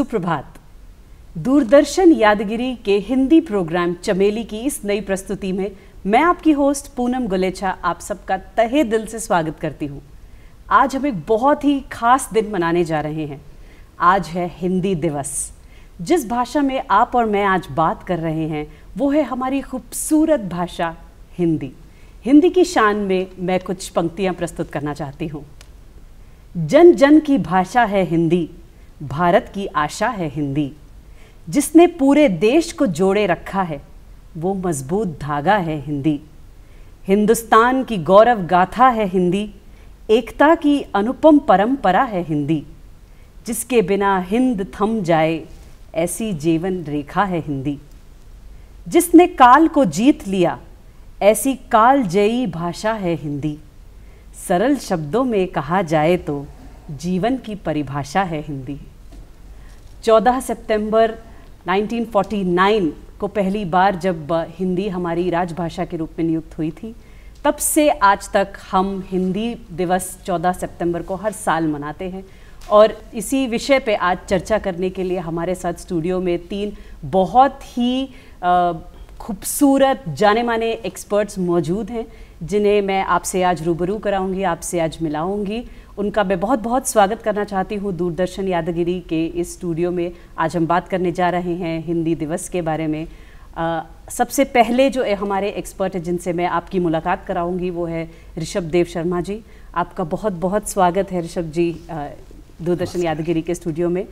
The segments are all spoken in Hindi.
सुप्रभात दूरदर्शन यादगिरी के हिंदी प्रोग्राम चमेली की इस नई प्रस्तुति में मैं आपकी होस्ट पूनम गुलेचा आप सबका तहे दिल से स्वागत करती हूँ आज हम एक बहुत ही खास दिन मनाने जा रहे हैं आज है हिंदी दिवस जिस भाषा में आप और मैं आज बात कर रहे हैं वो है हमारी खूबसूरत भाषा हिंदी हिंदी की शान में मैं कुछ पंक्तियाँ प्रस्तुत करना चाहती हूँ जन जन की भाषा है हिंदी भारत की आशा है हिंदी जिसने पूरे देश को जोड़े रखा है वो मजबूत धागा है हिंदी हिंदुस्तान की गौरव गाथा है हिंदी एकता की अनुपम परंपरा है हिंदी जिसके बिना हिंद थम जाए ऐसी जीवन रेखा है हिंदी जिसने काल को जीत लिया ऐसी कालजयी भाषा है हिंदी सरल शब्दों में कहा जाए तो जीवन की परिभाषा है हिंदी 14 सितंबर 1949 को पहली बार जब हिंदी हमारी राजभाषा के रूप में नियुक्त हुई थी तब से आज तक हम हिंदी दिवस 14 सितंबर को हर साल मनाते हैं और इसी विषय पे आज चर्चा करने के लिए हमारे साथ स्टूडियो में तीन बहुत ही खूबसूरत जाने माने एक्सपर्ट्स मौजूद हैं जिन्हें मैं आपसे आज रूबरू कराऊंगी आपसे आज मिलाऊंगी उनका मैं बहुत बहुत स्वागत करना चाहती हूँ दूरदर्शन यादगिरी के इस स्टूडियो में आज हम बात करने जा रहे हैं हिंदी दिवस के बारे में आ, सबसे पहले जो हमारे एक्सपर्ट हैं जिनसे मैं आपकी मुलाकात कराऊंगी वो है ऋषभ देव शर्मा जी आपका बहुत बहुत स्वागत है ऋषभ जी दूरदर्शन यादगिरी के स्टूडियो में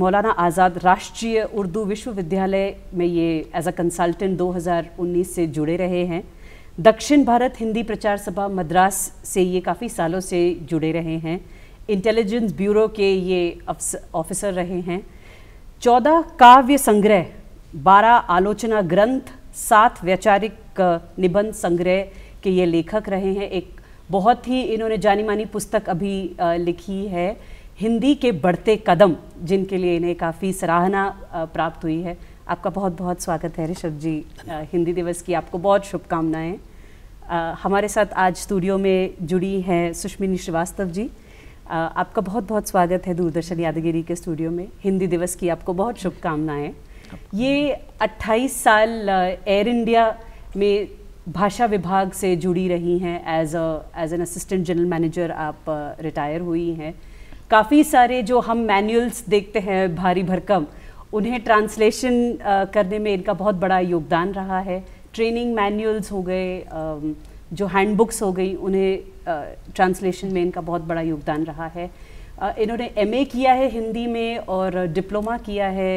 मौलाना आज़ाद राष्ट्रीय उर्दू विश्वविद्यालय में ये एज अ कंसल्टेंट 2019 से जुड़े रहे हैं दक्षिण भारत हिंदी प्रचार सभा मद्रास से ये काफ़ी सालों से जुड़े रहे हैं इंटेलिजेंस ब्यूरो के ये ऑफिसर रहे हैं चौदह काव्य संग्रह बारह आलोचना ग्रंथ सात वैचारिक निबंध संग्रह के ये लेखक रहे हैं एक बहुत ही इन्होंने जानी मानी पुस्तक अभी लिखी है हिंदी के बढ़ते कदम जिनके लिए इन्हें काफ़ी सराहना प्राप्त हुई है आपका बहुत बहुत स्वागत है ऋषभ जी आ, हिंदी दिवस की आपको बहुत शुभकामनाएं हमारे साथ आज स्टूडियो में जुड़ी हैं सुष्मिनी श्रीवास्तव जी आ, आपका बहुत बहुत स्वागत है दूरदर्शन यादगिरी के स्टूडियो में हिंदी दिवस की आपको बहुत शुभकामनाएं ये 28 साल एयर इंडिया में भाषा विभाग से जुड़ी रही हैं as as an assistant general manager आप रिटायर हुई हैं काफ़ी सारे जो हम मैनुअल्स देखते हैं भारी भरकम उन्हें ट्रांसलेशन uh, करने में इनका बहुत बड़ा योगदान रहा है ट्रेनिंग मैनुअल्स हो गए um, जो हैंडबुक्स हो गई उन्हें ट्रांसलेशन uh, में इनका बहुत बड़ा योगदान रहा है uh, इन्होंने एमए किया है हिंदी में और डिप्लोमा किया है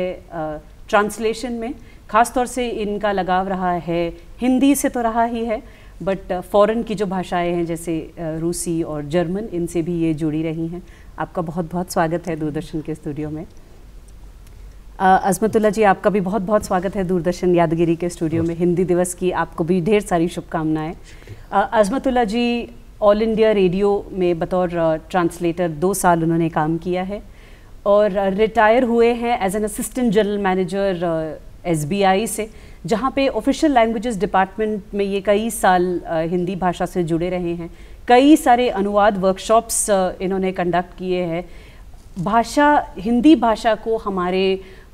ट्रांसलेशन में ख़ास तौर से इनका लगाव रहा है हिंदी से तो रहा ही है बट फॉरेन की जो भाषाएं हैं जैसे रूसी और जर्मन इनसे भी ये जुड़ी रही हैं आपका बहुत बहुत स्वागत है दूरदर्शन के स्टूडियो में अजमतुल्ला जी आपका भी बहुत बहुत स्वागत है दूरदर्शन यादगिरी के स्टूडियो में हिंदी दिवस की आपको भी ढेर सारी शुभकामनाएं Azmatullah ji All India Radio में बतौर ट्रांसलेटर दो साल उन्होंने काम किया है और रिटायर हुए हैं as an assistant general manager एस से जहाँ पे ऑफिशियल लैंग्वेजेस डिपार्टमेंट में ये कई साल हिंदी भाषा से जुड़े रहे हैं कई सारे अनुवाद वर्कशॉप्स इन्होंने कंडक्ट किए हैं भाषा हिंदी भाषा को हमारे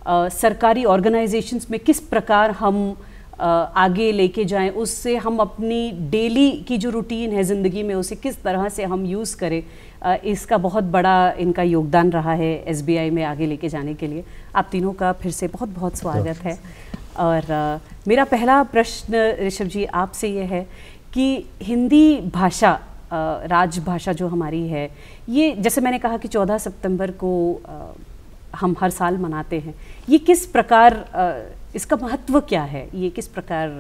आ, सरकारी ऑर्गेनाइजेशंस में किस प्रकार हम आ, आगे लेके जाएं उससे हम अपनी डेली की जो रूटीन है ज़िंदगी में उसे किस तरह से हम यूज़ करें आ, इसका बहुत बड़ा इनका योगदान रहा है एस में आगे लेके जाने के लिए आप तीनों का फिर से बहुत बहुत स्वागत है और आ, मेरा पहला प्रश्न ऋषभ जी आपसे ये है कि हिंदी भाषा राजभाषा जो हमारी है ये जैसे मैंने कहा कि 14 सितंबर को हम हर साल मनाते हैं ये किस प्रकार इसका महत्व क्या है ये किस प्रकार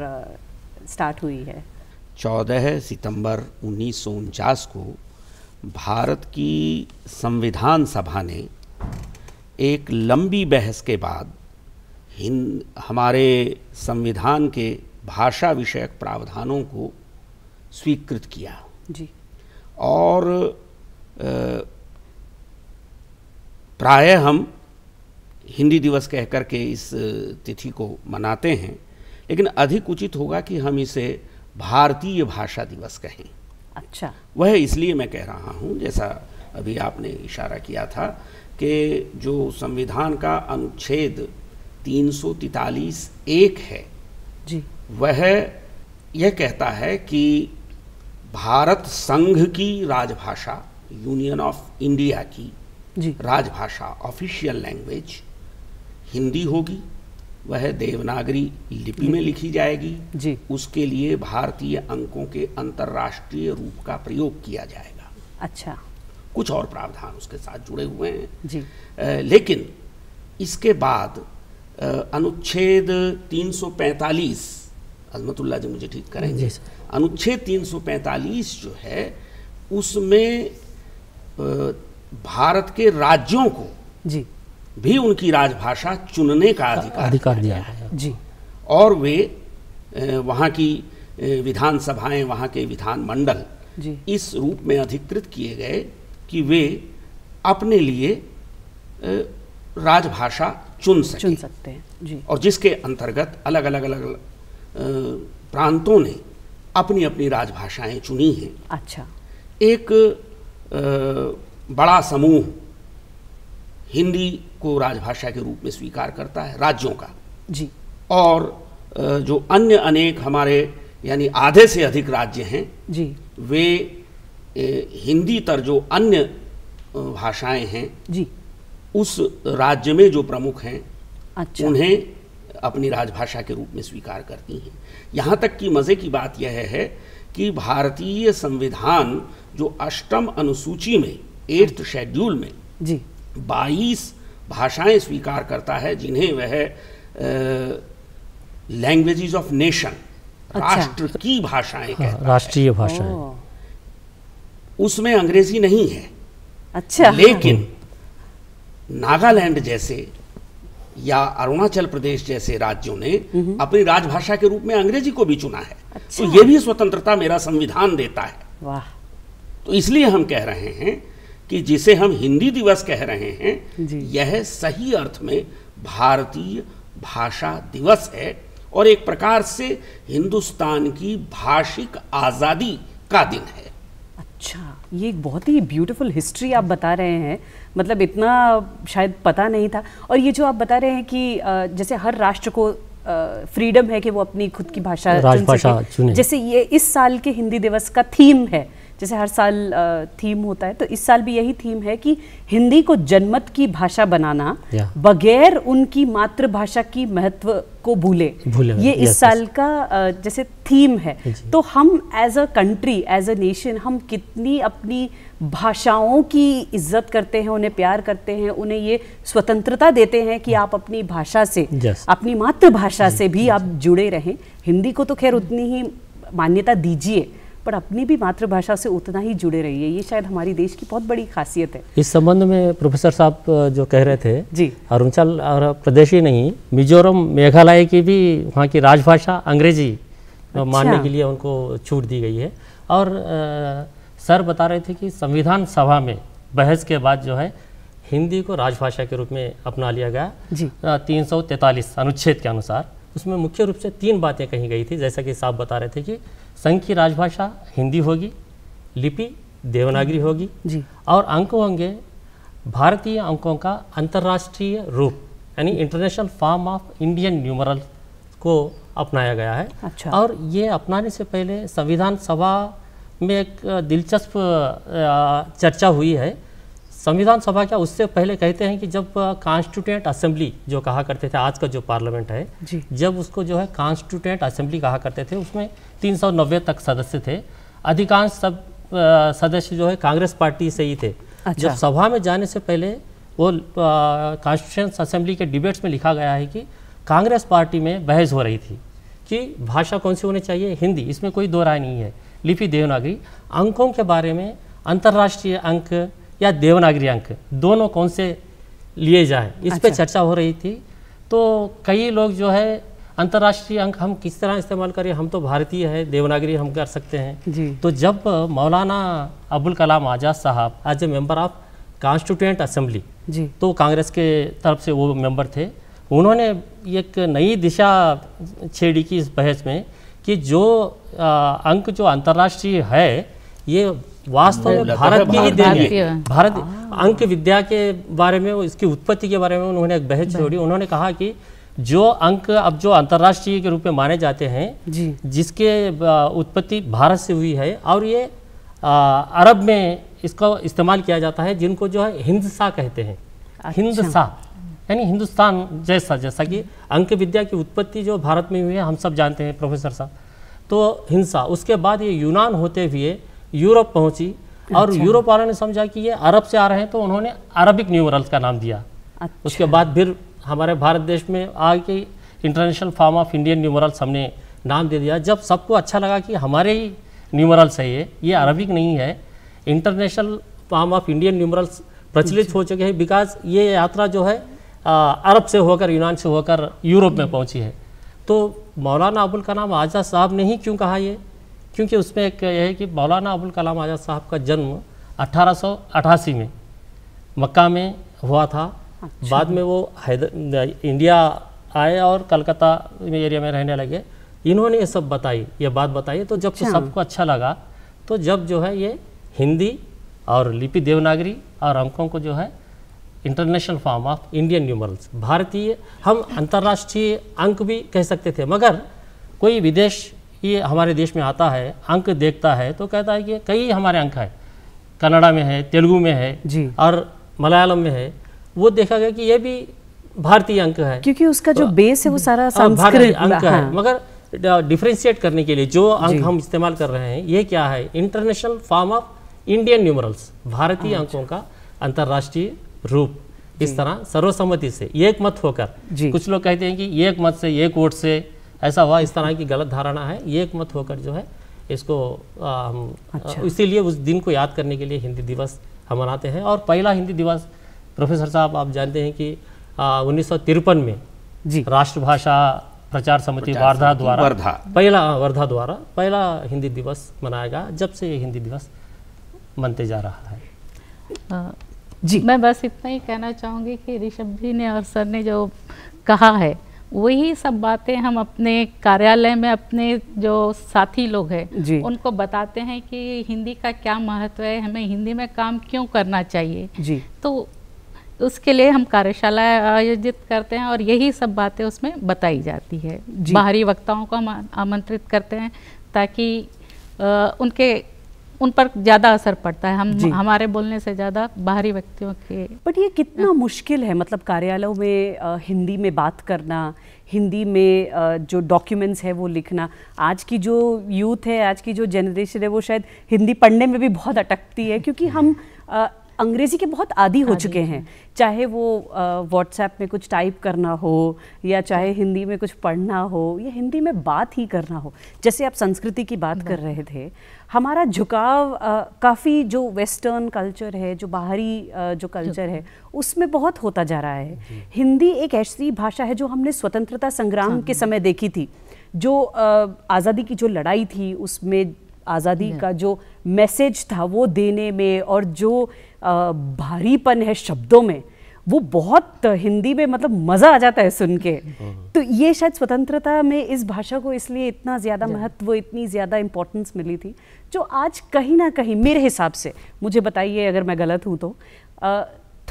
स्टार्ट हुई है 14 सितंबर उन्नीस को भारत की संविधान सभा ने एक लंबी बहस के बाद हिंद हमारे संविधान के भाषा विषयक प्रावधानों को स्वीकृत किया जी और प्रायः हम हिंदी दिवस कह कर के इस तिथि को मनाते हैं लेकिन अधिक उचित होगा कि हम इसे भारतीय भाषा दिवस कहें अच्छा वह इसलिए मैं कह रहा हूँ जैसा अभी आपने इशारा किया था कि जो संविधान का अनुच्छेद तीन एक है जी वह यह कहता है कि भारत संघ की राजभाषा यूनियन ऑफ इंडिया की राजभाषा ऑफिशियल लैंग्वेज हिंदी होगी वह देवनागरी लिपि में लिखी जाएगी जी उसके लिए भारतीय अंकों के अंतर्राष्ट्रीय रूप का प्रयोग किया जाएगा अच्छा कुछ और प्रावधान उसके साथ जुड़े हुए हैं जी आ, लेकिन इसके बाद आ, अनुच्छेद 345 अजमतुल्ला जी मुझे ठीक जी अनुच्छेद 345 जो है उसमें भारत के राज्यों को जी भी उनकी राजभाषा चुनने का अधिकार अधिकार दिया है जी और वे वहाँ की विधानसभाएं वहाँ के विधान मंडल इस रूप में अधिकृत किए गए कि वे अपने लिए राजभाषा चुन सके चुन सकते हैं जी और जिसके अंतर्गत अलग अलग अलग, अलग प्रांतों ने अपनी अपनी राजभाषाएं चुनी हैं अच्छा एक बड़ा समूह हिंदी को राजभाषा के रूप में स्वीकार करता है राज्यों का जी और जो अन्य अनेक हमारे यानी आधे से अधिक राज्य हैं जी वे हिंदी तर जो अन्य भाषाएं हैं जी उस राज्य में जो प्रमुख हैं अच्छा। उन्हें अपनी राजभाषा के रूप में स्वीकार करती हैं यहाँ तक कि मज़े की बात यह है कि भारतीय संविधान जो अष्टम अनुसूची में एट्थ हाँ। शेड्यूल में जी बाईस भाषाएं स्वीकार करता है जिन्हें वह लैंग्वेजेस ऑफ नेशन राष्ट्र की भाषाएं हाँ, राष्ट्रीय भाषाएं उसमें अंग्रेजी नहीं है अच्छा लेकिन नागालैंड जैसे या अरुणाचल प्रदेश जैसे राज्यों ने अपनी राजभाषा के रूप में अंग्रेजी को भी चुना है अच्छा। तो यह भी स्वतंत्रता मेरा संविधान देता है वाह तो इसलिए हम कह रहे हैं कि जिसे हम हिंदी दिवस कह रहे हैं यह सही अर्थ में भारतीय भाषा दिवस है और एक प्रकार से हिंदुस्तान की भाषिक आज़ादी का दिन है अच्छा ये एक बहुत ही ब्यूटीफुल हिस्ट्री आप बता रहे हैं मतलब इतना शायद पता नहीं था और ये जो आप बता रहे हैं कि जैसे हर राष्ट्र को फ्रीडम है कि वो अपनी खुद की भाषा चुन सके जैसे ये इस साल के हिंदी दिवस का थीम है जैसे हर साल थीम होता है तो इस साल भी यही थीम है कि हिंदी को जनमत की भाषा बनाना बगैर उनकी मातृभाषा की महत्व को भूले, भूले ये इस साल का जैसे थीम है तो हम as a country as a nation हम कितनी अपनी भाषाओं की इज्जत करते हैं उन्हें प्यार करते हैं उन्हें ये स्वतंत्रता देते हैं कि आप अपनी भाषा से अपनी मातृभाषा से भी आप जुड़े रहें हिंदी को तो खैर उतनी ही मान्यता दीजिए पर अपनी भी मातृभाषा से उतना ही जुड़े रहिए ये शायद हमारी देश की बहुत बड़ी खासियत है इस संबंध में प्रोफेसर साहब जो कह रहे थे जी अरुणाचल और प्रदेश ही नहीं मिजोरम मेघालय की भी वहाँ की राजभाषा अंग्रेजी अच्छा। मानने के लिए उनको छूट दी गई है और आ, सर बता रहे थे कि संविधान सभा में बहस के बाद जो है हिंदी को राजभाषा के रूप में अपना लिया गया जी तीन अनुच्छेद के अनुसार उसमें मुख्य रूप से तीन बातें कही गई थी जैसा कि साहब बता रहे थे कि संघ की राजभाषा हिंदी होगी लिपि देवनागरी होगी जी और अंकों अंगे भारतीय अंकों का अंतर्राष्ट्रीय रूप यानी international form of Indian numeral को अपनाया गया है अच्छा। और ये अपनाने से पहले संविधान सभा में एक दिलचस्प चर्चा हुई है संविधान सभा क्या उससे पहले कहते हैं कि जब कॉन्स्टिट्यूएंट असेंबली जो कहा करते थे आज का जो पार्लियामेंट है जब उसको जो है कॉन्स्टिट्यूएंट असेंबली कहा करते थे उसमें नब्बे तक सदस्य थे अधिकांश सब सदस्य जो है कांग्रेस पार्टी से ही थे अच्छा। जब सभा में जाने से पहले वो कॉन्स्टिट्यूएंट असेंबली के डिबेट्स में लिखा गया है कि कांग्रेस पार्टी में बहस हो रही थी कि भाषा कौन सी होनी चाहिए हिंदी इसमें कोई दो राय नहीं है लिपि देवनागरी अंकों के बारे में अंतर्राष्ट्रीय अंक या देवनागरी अंक दोनों कौन से लिए जाए इस अच्छा। पर चर्चा हो रही थी तो कई लोग जो है अंतर्राष्ट्रीय अंक हम किस तरह इस्तेमाल करें हम तो भारतीय है देवनागरी हम कर सकते हैं जी। तो जब मौलाना अबुल कलाम आज़ाद साहब as a member of constituent assembly जी तो कांग्रेस के तरफ से वो मेम्बर थे उन्होंने एक नई दिशा छेड़ी की इस बहस में कि जो आ, अंक जो अंतर्राष्ट्रीय है ये वास्तव में भारत की ही देन है भारत हाँ। अंक विद्या के बारे में इसकी उत्पत्ति के बारे में उन्होंने एक बहस छोड़ी उन्होंने कहा कि जो अंक अब जो अंतर्राष्ट्रीय के रूप में माने जाते हैं जी जिसके उत्पत्ति भारत से हुई है और ये आ, अरब में इसका इस्तेमाल किया जाता है जिनको जो है हिंदसा कहते हैं अच्छा। हिंदसा यानी हिंदुस्तान जैसा जैसा कि अंक विद्या की उत्पत्ति जो भारत में हुई है हम सब जानते हैं प्रोफेसर साहब तो हिंसा उसके बाद ये यूनान होते हुए यूरोप पहुंची और अच्छा। यूरोप वालों ने समझा कि ये अरब से आ रहे हैं तो उन्होंने अरबिक न्यूमरल्स का नाम दिया अच्छा। उसके बाद फिर हमारे भारत देश में आके international form of Indian numerals हमने नाम दे दिया जब सबको अच्छा लगा कि हमारे ही न्यूमरल्स है ये ये अरबिक नहीं है international form of Indian numerals प्रचलित अच्छा। हो चुके हैं बिकॉज ये यात्रा जो है अरब से होकर यूनान से होकर यूरोप में हम्म। पहुँची है तो मौलाना अबुल कलाम आज़ाद साहब ने ही क्यों कहा ये क्योंकि उसमें एक यह है कि मौलाना अबुल कलाम आज़ाद साहब का जन्म अठारह में मक्का में हुआ था अच्छा। बाद में वो हैदर इंडिया आए और कलकत्ता एरिया में रहने लगे इन्होंने ये सब बताई ये बात बताई तो जब अच्छा। सबको अच्छा लगा तो जब जो है ये हिंदी और लिपि देवनागरी और अंकों को जो है international form of Indian numerals भारतीय हम अंतर्राष्ट्रीय अंक भी कह सकते थे मगर कोई विदेश ये हमारे देश में आता है अंक देखता है तो कहता है कि कई हमारे अंक है कन्नड़ा में है तेलुगु में है जी और मलयालम में है वो देखा गया कि ये भी भारतीय अंक है क्योंकि उसका जो बेस तो है वो सारा हाँ, संस्कृत अंक है हाँ। मगर डिफ्रेंशिएट करने के लिए जो अंक हम इस्तेमाल कर रहे हैं ये क्या है international form of Indian numerals भारतीय अच्छा। अंकों का अंतर्राष्ट्रीय रूप इस तरह सर्वसम्मति से एक मत होकर कुछ लोग कहते हैं कि एक मत से एक वोट से ऐसा हुआ इस तरह की गलत धारणा है ये एक मत होकर जो है इसको हम अच्छा। इसीलिए उस दिन को याद करने के लिए हिंदी दिवस हम मनाते हैं और पहला हिंदी दिवस प्रोफेसर साहब आप जानते हैं कि उन्नीस में जी राष्ट्रभाषा प्रचार समिति वर्धा द्वारा वर्धा पहला वर्धा द्वारा पहला हिंदी दिवस मनाया गया जब से ये हिंदी दिवस मनते जा रहा है जी मैं बस इतना ही कहना चाहूँगी कि ऋषभ जी ने और सर ने जो कहा है वही सब बातें हम अपने कार्यालय में अपने जो साथी लोग हैं उनको बताते हैं कि हिंदी का क्या महत्व है हमें हिंदी में काम क्यों करना चाहिए जी तो उसके लिए हम कार्यशाला आयोजित करते हैं और यही सब बातें उसमें बताई जाती है बाहरी वक्ताओं को हम आमंत्रित करते हैं ताकि आ, उनके उन पर ज़्यादा असर पड़ता है हम हमारे बोलने से ज़्यादा बाहरी व्यक्तियों के बट ये कितना हाँ। मुश्किल है मतलब कार्यालयों में हिंदी में बात करना हिंदी में जो डॉक्यूमेंट्स है वो लिखना आज की जो यूथ है आज की जो जनरेशन है वो शायद हिंदी पढ़ने में भी बहुत अटकती है क्योंकि हम अंग्रेज़ी के बहुत आदि हो चुके हैं चाहे वो व्हाट्सएप में कुछ टाइप करना हो या चाहे हिंदी में कुछ पढ़ना हो या हिंदी में बात ही करना हो जैसे आप संस्कृति की बात कर रहे थे हमारा झुकाव काफ़ी जो वेस्टर्न कल्चर है जो बाहरी आ, जो कल्चर है उसमें बहुत होता जा रहा है हिंदी एक ऐसी भाषा है जो हमने स्वतंत्रता संग्राम के समय देखी थी जो आज़ादी की जो लड़ाई थी उसमें आज़ादी का जो मैसेज था वो देने में और जो भारीपन है शब्दों में वो बहुत हिंदी में मतलब मज़ा आ जाता है सुन के तो ये शायद स्वतंत्रता में इस भाषा को इसलिए इतना ज़्यादा महत्व इतनी ज़्यादा इम्पोर्टेंस मिली थी जो आज कहीं ना कहीं मेरे हिसाब से मुझे बताइए अगर मैं गलत हूँ तो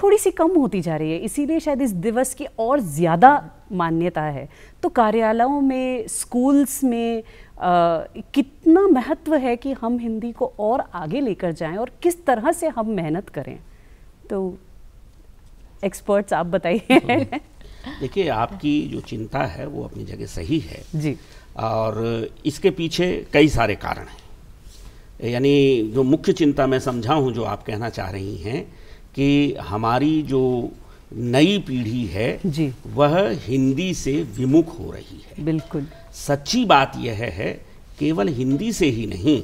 थोड़ी सी कम होती जा रही है इसीलिए शायद इस दिवस की और ज़्यादा मान्यता है तो कार्यालयों में स्कूल्स में आ, कितना महत्व है कि हम हिंदी को और आगे लेकर जाएं और किस तरह से हम मेहनत करें तो एक्सपर्ट्स आप बताइए देखिए आपकी जो चिंता है वो अपनी जगह सही है जी और इसके पीछे कई सारे कारण हैं यानी जो मुख्य चिंता मैं समझा हूँ जो आप कहना चाह रही हैं कि हमारी जो नई पीढ़ी है जी वह हिंदी से विमुख हो रही है बिल्कुल सच्ची बात यह है केवल हिंदी से ही नहीं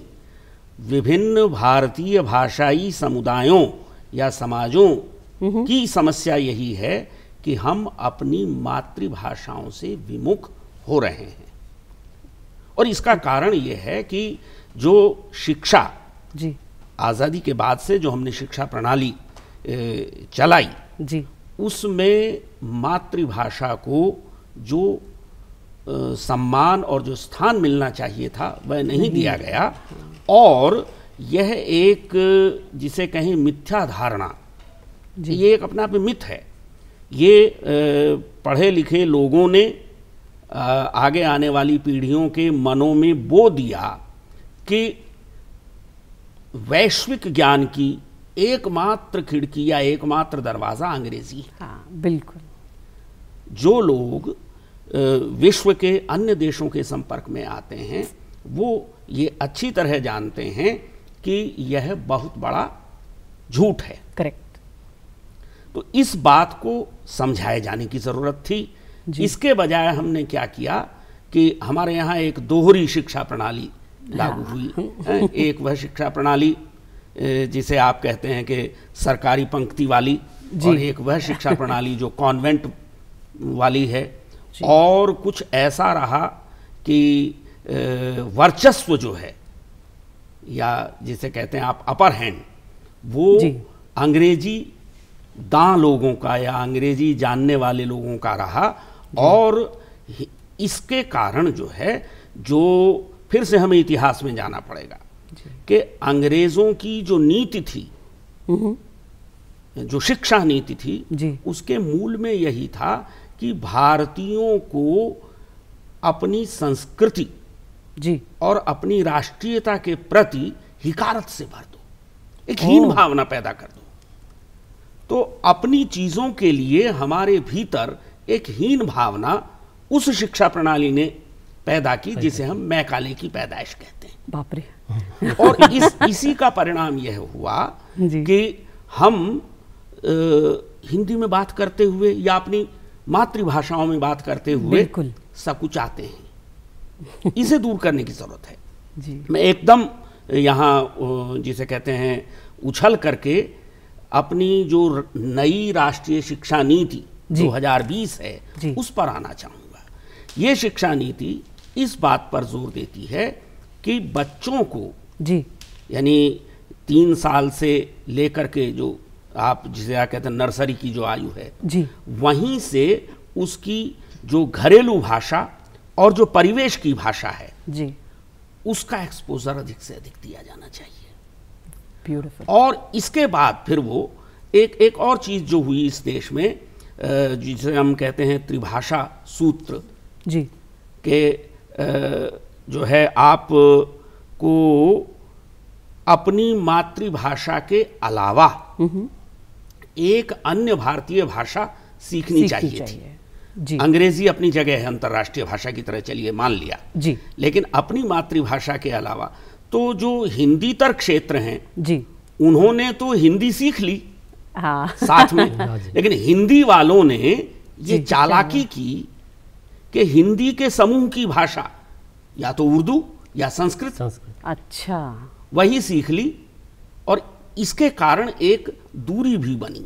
विभिन्न भारतीय भाषाई समुदायों या समाजों हम्म। की समस्या यही है कि हम अपनी मातृभाषाओं से विमुख हो रहे हैं और इसका कारण यह है कि जो शिक्षा जी आज़ादी के बाद से जो हमने शिक्षा प्रणाली चलाई जी उसमें मातृभाषा को जो सम्मान और जो स्थान मिलना चाहिए था वह नहीं दिया गया और यह एक जिसे कहें मिथ्या धारणा ये एक अपने आप में मिथ है ये पढ़े लिखे लोगों ने आगे आने वाली पीढ़ियों के मनों में बो दिया कि वैश्विक ज्ञान की एकमात्र खिड़की या एकमात्र दरवाज़ा अंग्रेजी हाँ बिल्कुल जो लोग विश्व के अन्य देशों के संपर्क में आते हैं वो ये अच्छी तरह जानते हैं कि यह बहुत बड़ा झूठ है करेक्ट तो इस बात को समझाए जाने की ज़रूरत थी इसके बजाय हमने क्या किया कि हमारे यहाँ एक दोहरी शिक्षा प्रणाली लागू हाँ। हुई एक वह शिक्षा प्रणाली जिसे आप कहते हैं कि सरकारी पंक्ति वाली और एक वह शिक्षा प्रणाली जो कॉन्वेंट वाली है और कुछ ऐसा रहा कि वर्चस्व जो है या जिसे कहते हैं आप अपर हैंड वो अंग्रेजी दां लोगों का या अंग्रेजी जानने वाले लोगों का रहा और इसके कारण जो है जो फिर से हमें इतिहास में जाना पड़ेगा कि अंग्रेजों की जो नीति थी हम्म। जो शिक्षा नीति थी उसके मूल में यही था कि भारतीयों को अपनी संस्कृति जी और अपनी राष्ट्रीयता के प्रति हिकारत से भर दो एक हीन भावना पैदा कर दो तो अपनी चीजों के लिए हमारे भीतर एक हीन भावना उस शिक्षा प्रणाली ने पैदा की जिसे हम मैकाले की पैदाइश कहते हैं बापरे और इस इसी का परिणाम यह हुआ कि हम आ, हिंदी में बात करते हुए या अपनी मातृभाषाओं में बात करते हुए सकुचाते हैं इसे दूर करने की जरूरत है जी। मैं एकदम यहाँ जिसे कहते हैं उछल करके अपनी जो नई राष्ट्रीय शिक्षा नीति 2020 है उस पर आना चाहूंगा ये शिक्षा नीति इस बात पर जोर देती है कि बच्चों को जी यानी तीन साल से लेकर के जो आप जिसे आप कहते हैं नर्सरी की जो आयु है जी वहीं से उसकी जो घरेलू भाषा और जो परिवेश की भाषा है जी उसका एक्सपोजर अधिक से अधिक दिया जाना चाहिए ब्यूटीफुल और इसके बाद फिर वो एक एक और चीज़ जो हुई इस देश में जिसे हम कहते हैं त्रिभाषा सूत्र जी के जो है आप को अपनी मातृभाषा के अलावा एक अन्य भारतीय भाषा सीखनी चाहिए, चाहिए थी अंग्रेजी अपनी जगह है अंतर्राष्ट्रीय भाषा की तरह चलिए मान लिया जी लेकिन अपनी मातृभाषा के अलावा तो जो हिंदी तर क्षेत्र हैं जी उन्होंने तो हिंदी सीख ली हाँ। साथ में हाँ लेकिन हिंदी वालों ने ये चालाकी की कि हिंदी के समूह की भाषा या तो उर्दू या संस्कृत अच्छा वही सीख ली और इसके कारण एक दूरी भी बनी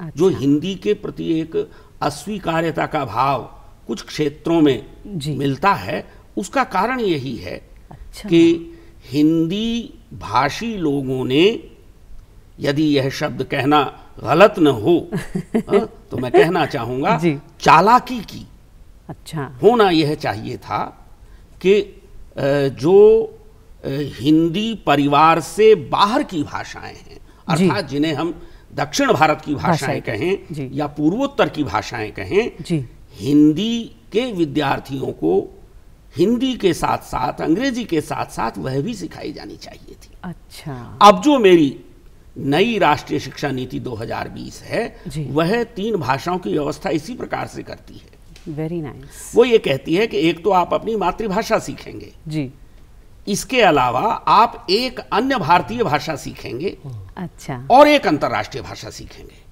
अच्छा। जो हिंदी के प्रति एक अस्वीकार्यता का भाव कुछ क्षेत्रों में मिलता है उसका कारण यही है अच्छा। कि हिंदी भाषी लोगों ने यदि यह शब्द कहना गलत न हो आ, हाँ, तो मैं कहना चाहूंगा चालाकी की अच्छा होना यह चाहिए था कि जो हिंदी परिवार से बाहर की भाषाएं हैं अर्थात जिन्हें हम दक्षिण भारत की भाषाएं कहें या पूर्वोत्तर की भाषाएं कहें हिंदी के विद्यार्थियों को हिंदी के साथ साथ अंग्रेजी के साथ साथ वह भी सिखाई जानी चाहिए थी अच्छा अब जो मेरी नई राष्ट्रीय शिक्षा नीति 2020 है वह तीन भाषाओं की व्यवस्था इसी प्रकार से करती है वेरी नाइस nice. वो ये कहती है कि एक तो आप अपनी मातृभाषा सीखेंगे जी इसके अलावा आप एक अन्य भारतीय भाषा सीखेंगे अच्छा और एक अंतर्राष्ट्रीय भाषा सीखेंगे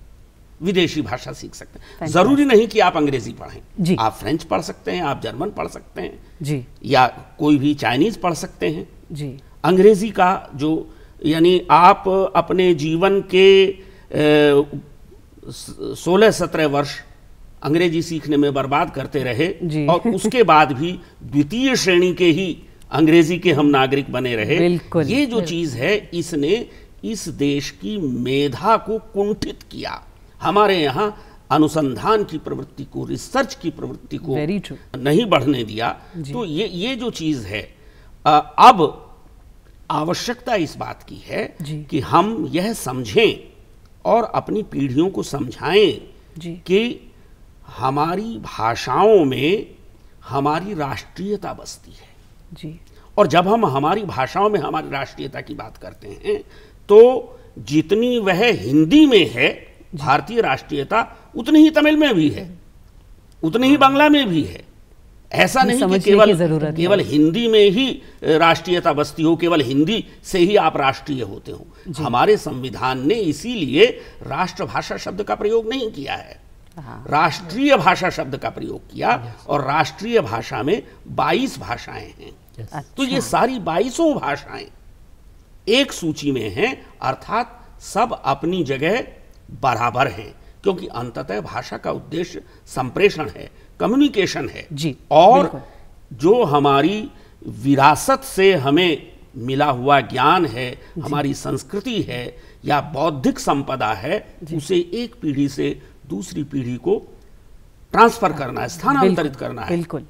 विदेशी भाषा सीख सकते हैं जरूरी नहीं कि आप अंग्रेजी पढ़ें जी आप फ्रेंच पढ़ सकते हैं आप जर्मन पढ़ सकते हैं जी या कोई भी चाइनीज पढ़ सकते हैं जी अंग्रेजी का जो यानी आप अपने जीवन के सोलह सत्रह वर्ष अंग्रेजी सीखने में बर्बाद करते रहे और उसके बाद भी द्वितीय श्रेणी के ही अंग्रेजी के हम नागरिक बने रहे ये जो चीज है इसने इस देश की मेधा को कुंठित किया हमारे यहाँ अनुसंधान की प्रवृत्ति को रिसर्च की प्रवृत्ति को नहीं बढ़ने दिया तो ये ये जो चीज है आ, अब आवश्यकता इस बात की है कि हम यह समझें और अपनी पीढ़ियों को समझाएं कि हमारी भाषाओं में हमारी राष्ट्रीयता बसती है जी और जब हम हमारी भाषाओं में हमारी राष्ट्रीयता की बात करते हैं तो जितनी वह हिंदी में है भारतीय राष्ट्रीयता उतनी ही तमिल में भी है उतनी ही बांग्ला में भी है ऐसा नहीं कि केवल केवल हिंदी में ही राष्ट्रीयता बसती हो केवल हिंदी से ही आप राष्ट्रीय होते हो हमारे संविधान ने इसीलिए राष्ट्रभाषा शब्द का प्रयोग नहीं किया है हाँ। राष्ट्रीय भाषा शब्द का प्रयोग किया और राष्ट्रीय भाषा में 22 भाषाएं हैं तो ये अच्छा। सारी बाईसों भाषाएं एक सूची में हैं अर्थात सब अपनी जगह बराबर हैं क्योंकि अंततः भाषा का उद्देश्य संप्रेषण है कम्युनिकेशन है जी और जो हमारी विरासत से हमें मिला हुआ ज्ञान है हमारी संस्कृति है या बौद्धिक संपदा है उसे एक पीढ़ी से दूसरी पीढ़ी को ट्रांसफर करना है स्थानांतरित करना है बिल्कुल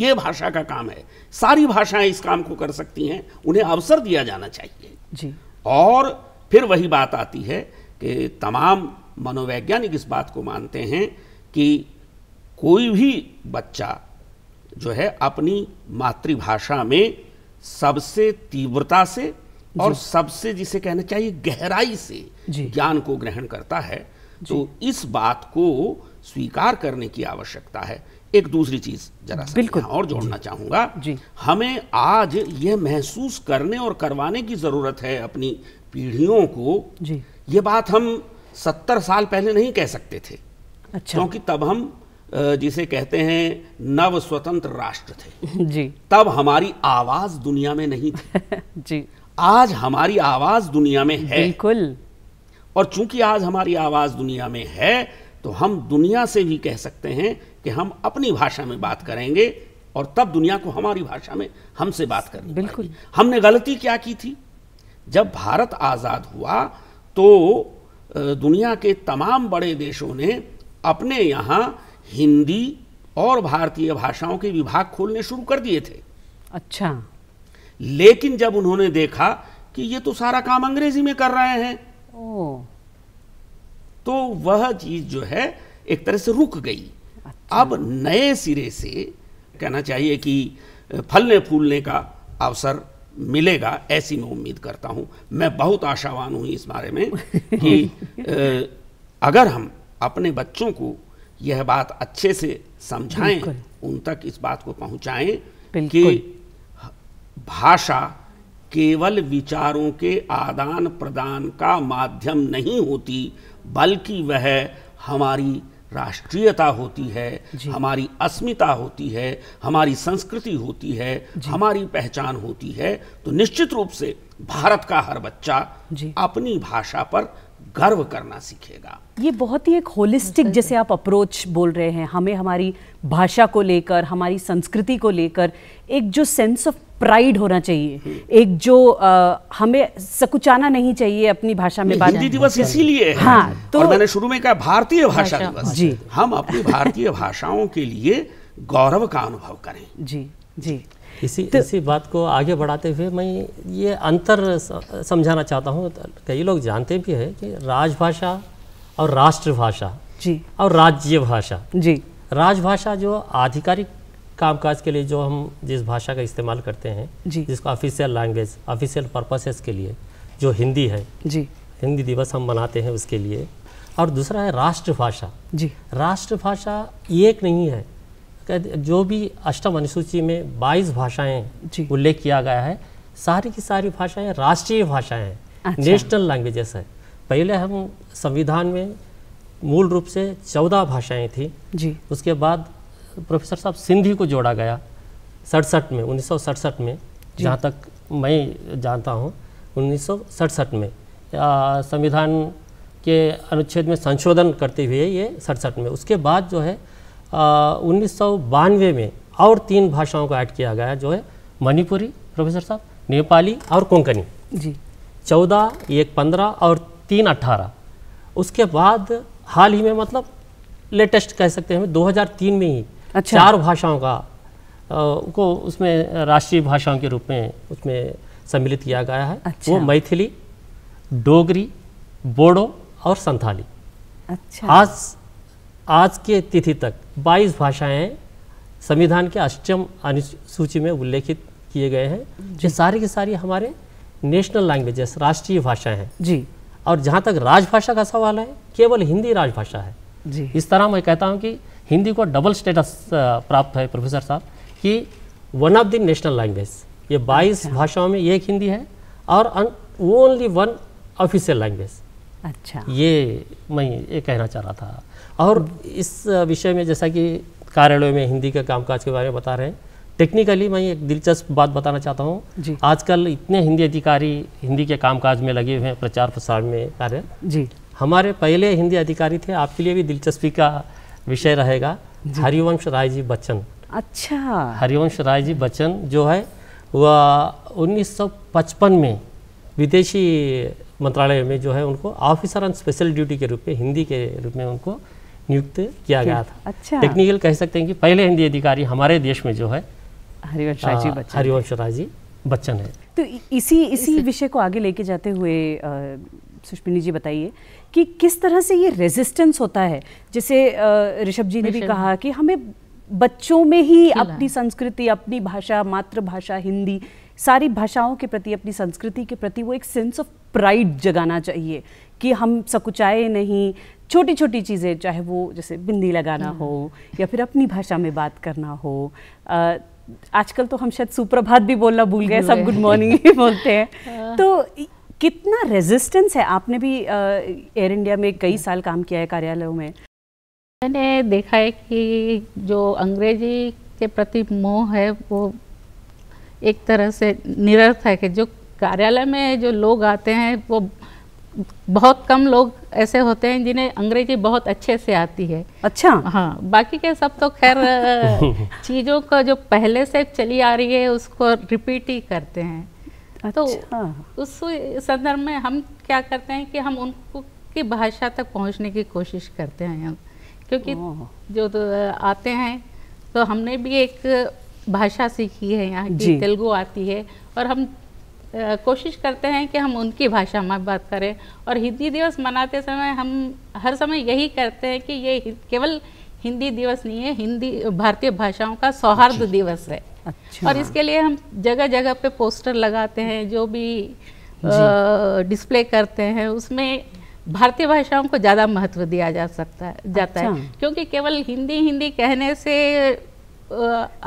ये भाषा का काम है सारी भाषाएं इस काम को कर सकती हैं उन्हें अवसर दिया जाना चाहिए जी और फिर वही बात आती है कि तमाम मनोवैज्ञानिक इस बात को मानते हैं कि कोई भी बच्चा जो है अपनी मातृभाषा में सबसे तीव्रता से और सबसे जिसे कहना चाहिए गहराई से ज्ञान को ग्रहण करता है तो इस बात को स्वीकार करने की आवश्यकता है एक दूसरी चीज जरा बिल्कुल और जोड़ना चाहूंगा जी हमें आज यह महसूस करने और करवाने की जरूरत है अपनी पीढ़ियों को जी ये बात हम सत्तर साल पहले नहीं कह सकते थे अच्छा क्योंकि तब हम जिसे कहते हैं नव स्वतंत्र राष्ट्र थे जी तब हमारी आवाज दुनिया में नहीं थी जी आज हमारी आवाज दुनिया में है बिल्कुल और चूंकि आज हमारी आवाज़ दुनिया में है तो हम दुनिया से भी कह सकते हैं कि हम अपनी भाषा में बात करेंगे और तब दुनिया को हमारी भाषा में हमसे बात करनी बिल्कुल हमने गलती क्या की थी जब भारत आज़ाद हुआ तो दुनिया के तमाम बड़े देशों ने अपने यहाँ हिंदी और भारतीय भाषाओं के विभाग खोलने शुरू कर दिए थे अच्छा लेकिन जब उन्होंने देखा कि ये तो सारा काम अंग्रेजी में कर रहे हैं तो वह चीज जो है एक तरह से रुक गई अच्छा। अब नए सिरे से कहना चाहिए कि फलने फूलने का अवसर मिलेगा ऐसी मैं उम्मीद करता हूं मैं बहुत आशावान हूं इस बारे में कि अगर हम अपने बच्चों को यह बात अच्छे से समझाएं उन तक इस बात को पहुंचाएं कि भाषा केवल विचारों के आदान प्रदान का माध्यम नहीं होती बल्कि वह हमारी राष्ट्रीयता होती है हमारी अस्मिता होती है हमारी संस्कृति होती है हमारी पहचान होती है तो निश्चित रूप से भारत का हर बच्चा अपनी भाषा पर गर्व करना सीखेगा ये बहुत ही एक होलिस्टिक जैसे आप अप्रोच बोल रहे हैं हमें हमारी भाषा को लेकर हमारी संस्कृति को लेकर एक जो सेंस ऑफ प्राइड होना चाहिए एक जो आ, हमें सकुचाना नहीं चाहिए अपनी भाषा में हिंदी दिवस इसीलिए हाँ तो और मैंने शुरू में कहा भारतीय भाषा दिवस जी हम अपनी भारतीय भाषाओं के लिए गौरव का अनुभव करें जी जी इसी तो, इसी बात को आगे बढ़ाते हुए मैं ये अंतर समझाना चाहता हूँ कई लोग जानते भी है कि राजभाषा और राष्ट्रभाषा जी और राज्य भाषा जी राजभाषा जो आधिकारिक कामकाज के लिए जो हम जिस भाषा का इस्तेमाल करते हैं जी जिसको ऑफिशियल लैंग्वेज ऑफिशियल पर्पसेस के लिए जो हिंदी है जी हिंदी दिवस हम मनाते हैं उसके लिए और दूसरा है राष्ट्रभाषा जी राष्ट्रभाषा एक नहीं है जो भी अष्टम अनुसूची में 22 भाषाएं उल्लेख किया गया है सारी की सारी भाषाएं राष्ट्रीय भाषाएं हैं अच्छा। नेशनल लैंग्वेजेस है पहले हम संविधान में मूल रूप से चौदह भाषाएं थी जी उसके बाद प्रोफेसर साहब सिंधी को जोड़ा गया सड़सठ में उन्नीस में जहाँ तक मैं जानता हूँ उन्नीस में संविधान के अनुच्छेद में संशोधन करते हुए ये सड़सठ में उसके बाद जो है उन्नीस में और तीन भाषाओं को ऐड किया गया जो है मणिपुरी प्रोफेसर साहब नेपाली और कोंकणी जी चौदह एक पंद्रह और तीन अट्ठारह उसके बाद हाल ही में मतलब लेटेस्ट कह सकते हैं 2003 में ही अच्छा। चार भाषाओं का आ, को उसमें राष्ट्रीय भाषाओं के रूप में उसमें सम्मिलित किया गया है अच्छा। वो मैथिली डोगरी बोडो और संथाली अच्छा। आज आज के तिथि तक 22 भाषाएं संविधान के अष्टम अनुसूची में उल्लेखित किए गए हैं जो सारी की सारी हमारे नेशनल लैंग्वेजेस राष्ट्रीय भाषाएं हैं जी और जहाँ तक राजभाषा का सवाल है केवल हिंदी राजभाषा है जी इस तरह मैं कहता हूँ कि हिंदी को डबल स्टेटस uh, प्राप्त है प्रोफेसर साहब कि one of the national language ये 22 अच्छा। भाषाओं में एक हिंदी है और ओनली वन ऑफिशियल लैंग्वेज अच्छा ये मैं ये कहना चाह रहा था और इस uh, विषय में जैसा कि कार्यालय में हिंदी के कामकाज के बारे में बता रहे हैं टेक्निकली मैं एक दिलचस्प बात बताना चाहता हूँ आजकल इतने हिंदी अधिकारी हिंदी के कामकाज में लगे हुए हैं प्रचार प्रसार में कार्य जी हमारे पहले हिंदी अधिकारी थे आपके लिए भी दिलचस्पी का विषय रहेगा हरिवंश राय जी बच्चन अच्छा हरिवंश राय जी बच्चन जो है वह 1955 में विदेशी मंत्रालय में जो है उनको ऑफिसर ऑन स्पेशल ड्यूटी के रूप में हिंदी के रूप में उनको नियुक्त किया गया अच्छा। था अच्छा टेक्निकल कह सकते हैं कि पहले हिंदी अधिकारी हमारे देश में जो है हरिवंश राय जी हाँ, बच्चन हरिवंश राय जी बच्चन है तो इसी इसी विषय को आगे लेके जाते हुए सुष्मिनी जी बताइए कि किस तरह से ये रेजिस्टेंस होता है जिसे ऋषभ जी ने भी कहा कि हमें बच्चों में ही अपनी संस्कृति अपनी भाषा मातृभाषा हिंदी सारी भाषाओं के प्रति अपनी संस्कृति के प्रति वो एक सेंस ऑफ प्राइड जगाना चाहिए कि हम सकुचाए नहीं छोटी छोटी चीज़ें चाहे वो जैसे बिंदी लगाना हाँ। हो या फिर अपनी भाषा में बात करना हो आजकल तो हम शायद सुप्रभात भी बोलना भूल गए सब गुड मॉर्निंग ही बोलते हैं हाँ। तो कितना रेजिस्टेंस है आपने भी एयर इंडिया में कई साल काम किया है कार्यालयों में मैंने देखा है कि जो अंग्रेजी के प्रति मोह है वो एक तरह से निरर्थ है कि जो कार्यालय में जो लोग आते हैं वो बहुत कम लोग ऐसे होते हैं जिन्हें अंग्रेजी बहुत अच्छे से आती है अच्छा हाँ बाकी के सब तो खैर चीज़ों का जो पहले से चली आ रही है उसको रिपीट ही करते हैं तो अच्छा। उस संदर्भ में हम क्या करते हैं कि हम उनको की भाषा तक पहुंचने की कोशिश करते हैं हम क्योंकि जो तो आते हैं तो हमने भी एक भाषा सीखी है यहाँ की तेलुगु आती है और हम कोशिश करते हैं कि हम उनकी भाषा में बात करें और हिंदी दिवस मनाते समय हम हर समय यही करते हैं कि ये केवल हिंदी दिवस नहीं है हिंदी भारतीय भाषाओं का सौहार्द दिवस है अच्छा। और इसके लिए हम जगह जगह पे पोस्टर लगाते हैं जो भी डिस्प्ले करते हैं उसमें भारतीय भाषाओं को ज़्यादा महत्व दिया जा सकता है जाता अच्छा। है क्योंकि केवल हिंदी हिंदी कहने से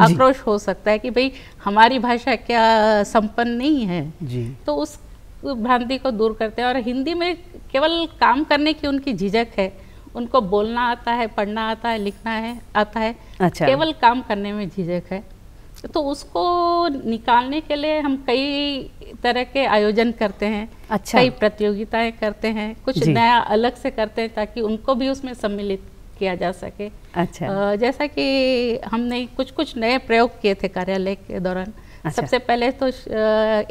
आक्रोश हो सकता है कि भाई हमारी भाषा क्या संपन्न नहीं है जी। तो उस भ्रांति को दूर करते हैं और हिंदी में केवल काम करने की उनकी झिझक है उनको बोलना आता है पढ़ना आता है लिखना है आता है अच्छा। केवल काम करने में झिझक है तो उसको निकालने के लिए हम कई तरह के आयोजन करते हैं अच्छा कई प्रतियोगिताएं करते हैं कुछ नया अलग से करते हैं ताकि उनको भी उसमें सम्मिलित किया जा सके अच्छा जैसा कि हमने कुछ कुछ नए प्रयोग किए थे कार्यालय के दौरान अच्छा। सबसे पहले तो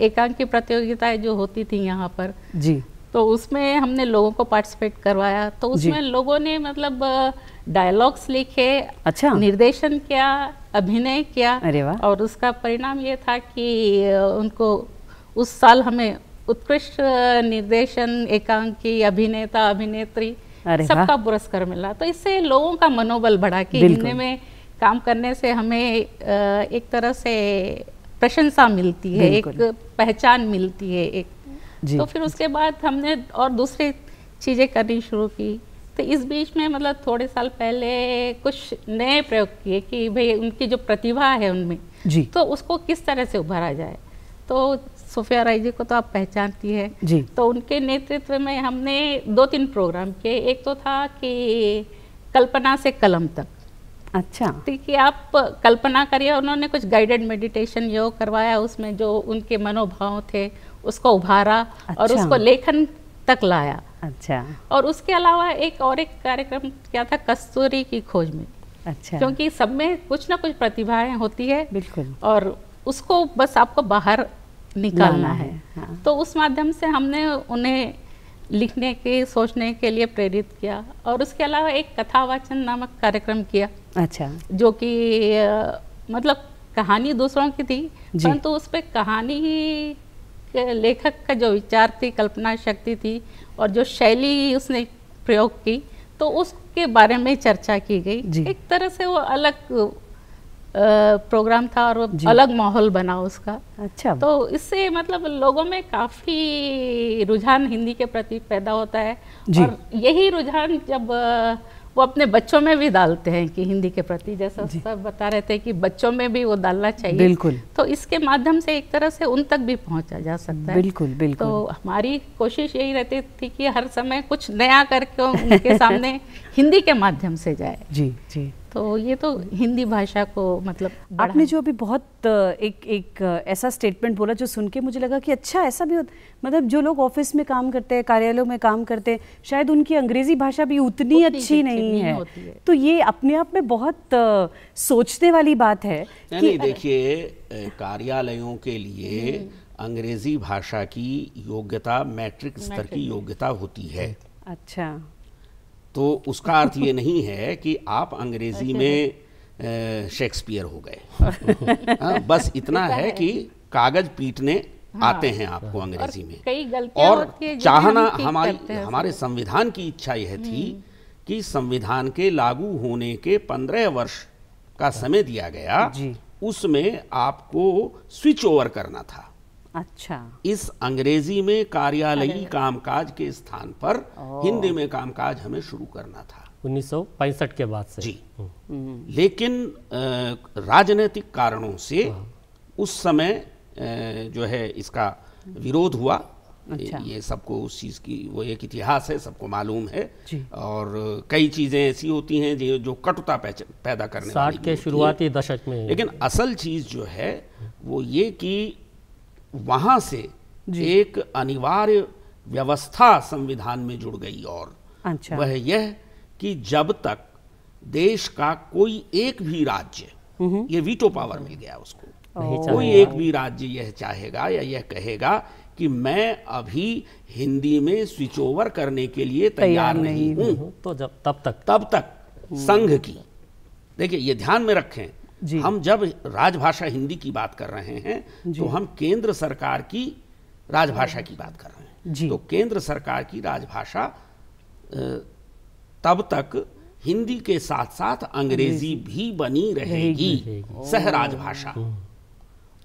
एकांकी प्रतियोगिताएं जो होती थी यहाँ पर जी तो उसमें हमने लोगों को पार्टिसिपेट करवाया तो उसमें लोगों ने मतलब डायलॉग्स लिखे अच्छा निर्देशन किया अभिनय किया अरे वाह और उसका परिणाम ये था कि उनको उस साल हमें उत्कृष्ट निर्देशन एकांकी अभिनेता अभिनेत्री सबका पुरस्कार मिला तो इससे लोगों का मनोबल बढ़ा कि हिंदी में काम करने से हमें एक तरह से प्रशंसा मिलती है एक पहचान मिलती है एक तो फिर उसके बाद हमने और दूसरी चीज़ें करनी शुरू की तो इस बीच में मतलब थोड़े साल पहले कुछ नए प्रयोग किए कि भाई उनकी जो प्रतिभा है उनमें जी तो उसको किस तरह से उभारा जाए तो सोफिया राय जी को तो आप पहचानती है जी तो उनके नेतृत्व में हमने दो तीन प्रोग्राम किए एक तो था कि कल्पना से कलम तक अच्छा ठीक है आप कल्पना करिए उन्होंने कुछ गाइडेड मेडिटेशन योग करवाया उसमें जो उनके मनोभाव थे उसको उभारा अच्छा। और उसको लेखन तक लाया अच्छा और उसके अलावा एक और एक कार्यक्रम क्या था कस्तूरी की खोज में अच्छा क्योंकि सब में कुछ ना कुछ प्रतिभाएं होती है बिल्कुल और उसको बस आपको बाहर निकालना है, हाँ। तो उस माध्यम से हमने उन्हें लिखने के सोचने के लिए प्रेरित किया और उसके अलावा एक कथा वाचन नामक कार्यक्रम किया अच्छा जो कि मतलब कहानी दूसरों की थी परंतु उस पर कहानी ही लेखक का जो विचार थी कल्पना शक्ति थी और जो शैली उसने प्रयोग की तो उसके बारे में चर्चा की गई एक तरह से वो अलग प्रोग्राम था और वो अलग माहौल बना उसका अच्छा तो इससे मतलब लोगों में काफ़ी रुझान हिंदी के प्रति पैदा होता है और यही रुझान जब वो अपने बच्चों में भी डालते हैं कि हिंदी के प्रति जैसा सब बता रहे थे कि बच्चों में भी वो डालना चाहिए बिल्कुल तो इसके माध्यम से एक तरह से उन तक भी पहुंचा जा सकता है बिल्कुल बिल्कुल तो हमारी कोशिश यही रहती थी कि हर समय कुछ नया करके उनके सामने हिंदी के माध्यम से जाए जी जी तो ये तो हिंदी भाषा को मतलब आपने जो अभी बहुत एक एक ऐसा स्टेटमेंट बोला जो सुन के मुझे लगा कि अच्छा ऐसा भी मतलब जो लोग ऑफिस में काम करते हैं कार्यालयों में काम करते हैं शायद उनकी अंग्रेजी भाषा भी उतनी, उतनी अच्छी नहीं है।, है तो ये अपने आप में बहुत सोचने वाली बात है देखिए कार्यालयों के लिए हम्म। अंग्रेजी भाषा की योग्यता मैट्रिक स्तर की योग्यता होती है अच्छा तो उसका अर्थ ये नहीं है कि आप अंग्रेजी अच्छा। में शेक्सपियर हो गए हाँ, बस इतना है कि कागज पीटने हाँ, आते हैं आपको अंग्रेजी में कई गलतियां और चाहना हमारी हमारे संविधान की इच्छा यह हम्म। थी कि संविधान के लागू होने के पंद्रह वर्ष का समय दिया गया उसमें आपको स्विच ओवर करना था अच्छा इस अंग्रेजी में कार्यालयी कामकाज के स्थान पर हिंदी में कामकाज हमें शुरू करना था उन्नीस के बाद से जी हम्म। हम्म। लेकिन राजनीतिक कारणों से उस समय जो है इसका विरोध हुआ अच्छा। ये सबको उस चीज़ की वो एक इतिहास है सबको मालूम है और कई चीज़ें ऐसी होती हैं जो कटुता पैदा करने के शुरुआती दशक में लेकिन असल चीज़ जो है वो ये कि वहाँ से एक अनिवार्य व्यवस्था संविधान में जुड़ गई और अच्छा। वह यह कि जब तक देश का कोई एक भी राज्य हम्म। ये वीटो पावर मिल गया उसको कोई एक भी राज्य यह चाहेगा या यह कहेगा कि मैं अभी हिंदी में स्विच ओवर करने के लिए तैयार नहीं हूं तो जब तब तक तब तक हम्म। संघ की देखिए ये ध्यान में रखें हम जब राजभाषा हिंदी की बात कर रहे हैं तो हम केंद्र सरकार की राजभाषा की बात कर रहे हैं जी। तो केंद्र सरकार की राजभाषा तब तक हिंदी के साथ साथ अंग्रेजी भी बनी रहेगी सह राजभाषा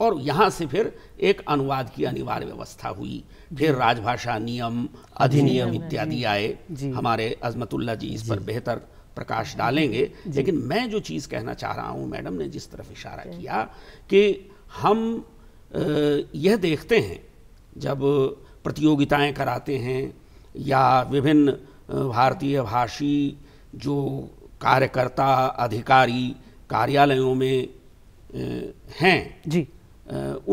और यहाँ से फिर एक अनुवाद की अनिवार्य व्यवस्था हुई फिर राजभाषा नियम अधिनियम इत्यादि आए हमारे अजमतुल्ला जी इस पर बेहतर प्रकाश डालेंगे लेकिन मैं जो चीज़ कहना चाह रहा हूँ मैडम ने जिस तरफ इशारा किया कि हम यह देखते हैं जब प्रतियोगिताएं कराते हैं या विभिन्न भारतीय भाषी जो कार्यकर्ता अधिकारी कार्यालयों में हैं जी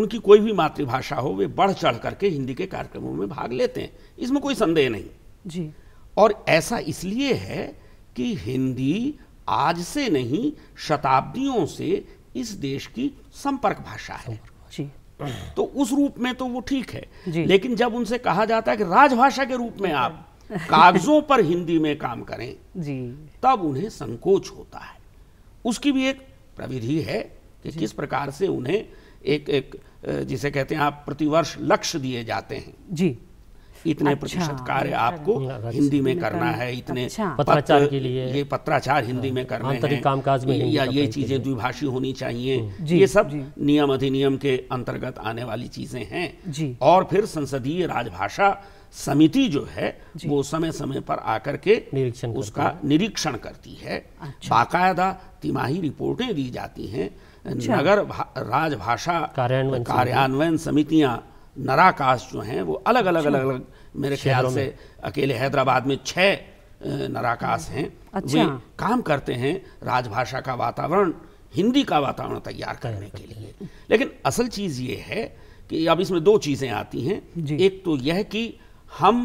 उनकी कोई भी मातृभाषा हो वे बढ़ चढ़ करके हिंदी के कार्यक्रमों में भाग लेते हैं इसमें कोई संदेह नहीं जी और ऐसा इसलिए है कि हिंदी आज से नहीं शताब्दियों से इस देश की संपर्क भाषा है तो उस रूप में तो वो ठीक है लेकिन जब उनसे कहा जाता है कि राजभाषा के रूप में आप कागजों पर हिंदी में काम करें जी तब उन्हें संकोच होता है उसकी भी एक प्रविधि है कि किस प्रकार से उन्हें एक एक जिसे कहते हैं आप प्रतिवर्ष लक्ष्य दिए जाते हैं जी इतने अच्छा, प्रतिशत कार्य आपको हिंदी में करना है इतने अच्छा। पत्राचार के लिए ये पत्राचार हिंदी में हाँ, करना है कामकाज में या ये चीजें द्विभाषी होनी चाहिए ये सब नियम अधिनियम के अंतर्गत आने वाली चीजें हैं और फिर संसदीय राजभाषा समिति जो है वो समय समय पर आकर के निरीक्षण उसका निरीक्षण करती है अच्छा। बाकायदा तिमाही रिपोर्टें दी जाती हैं अच्छा। नगर राजभाषा कार्यान्वयन समितियां नराकाश जो हैं वो अलग अलग अच्छा। अलग अलग मेरे ख्याल से अकेले हैदराबाद में छः नराकाश अच्छा। हैं अच्छा। वे काम करते हैं राजभाषा का वातावरण हिंदी का वातावरण तैयार करने के लिए लेकिन असल चीज़ ये है कि अब इसमें दो चीज़ें आती हैं एक तो यह कि हम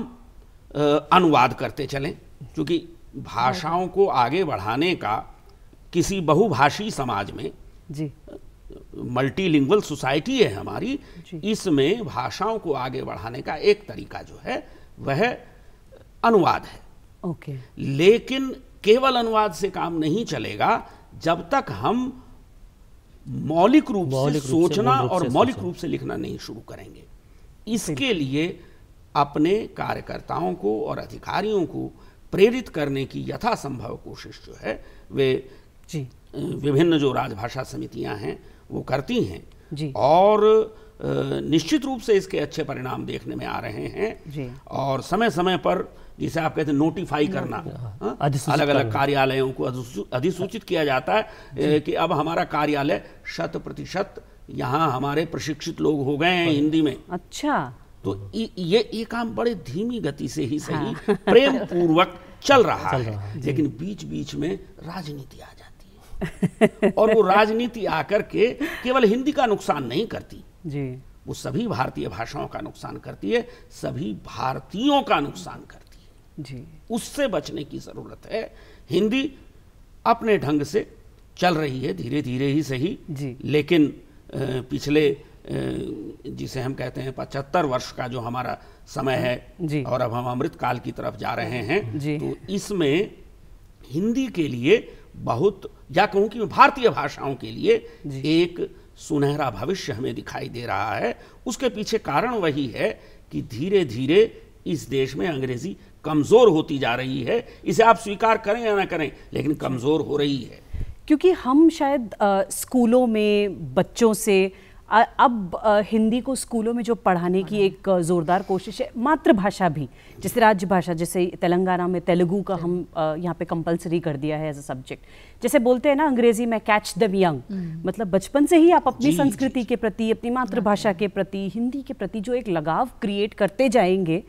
अनुवाद करते चलें क्योंकि भाषाओं को आगे बढ़ाने का किसी बहुभाषी समाज में जी मल्टीलिंगुअल सोसाइटी है हमारी इसमें भाषाओं को आगे बढ़ाने का एक तरीका जो है वह अनुवाद है ओके लेकिन केवल अनुवाद से काम नहीं चलेगा जब तक हम मौलिक रूप से सोचना और मौलिक रूप से लिखना नहीं शुरू करेंगे इसके लिए अपने कार्यकर्ताओं को और अधिकारियों को प्रेरित करने की यथासंभव कोशिश जो है वे जी विभिन्न जो राजभाषा समितियां हैं वो करती हैं और निश्चित रूप से इसके अच्छे परिणाम देखने में आ रहे हैं और समय समय पर जिसे आप कहते हैं नोटिफाई करना हाँ, हाँ, हाँ, अलग अलग कार्यालयों को अधिसूचित किया जाता है कि अब हमारा कार्यालय शत प्रतिशत यहाँ हमारे प्रशिक्षित लोग हो गए हैं हिंदी में अच्छा तो ये ये काम बड़े धीमी गति से ही सही हाँ। प्रेम पूर्वक चल रहा चल है लेकिन बीच बीच में राजनीति आ जाती और वो राजनीति आकर के केवल हिंदी का नुकसान नहीं करती जी वो सभी भारतीय भाषाओं का नुकसान करती है सभी भारतीयों का नुकसान करती है जी उससे बचने की ज़रूरत है हिंदी अपने ढंग से चल रही है धीरे धीरे ही सही जी लेकिन पिछले जिसे हम कहते हैं पचहत्तर वर्ष का जो हमारा समय है जी। और अब हम अमृत काल की तरफ जा रहे हैं तो इसमें हिंदी के लिए बहुत या कहूँ कि भारतीय भाषाओं के लिए एक सुनहरा भविष्य हमें दिखाई दे रहा है उसके पीछे कारण वही है कि धीरे धीरे इस देश में अंग्रेजी कमज़ोर होती जा रही है इसे आप स्वीकार करें या ना करें लेकिन कमज़ोर हो रही है क्योंकि हम शायद आ, स्कूलों में बच्चों से अब हिंदी को स्कूलों में जो पढ़ाने की एक ज़ोरदार कोशिश है मातृभाषा भी जैसे राज्य भाषा जैसे तेलंगाना में तेलुगु का हम यहाँ पे कंपलसरी कर दिया है एज अ सब्जेक्ट जैसे बोलते हैं ना अंग्रेजी में कैच द यंग मतलब बचपन से ही आप अपनी संस्कृति के प्रति अपनी मातृभाषा के प्रति हिंदी के प्रति जो एक लगाव क्रिएट करते जाएंगे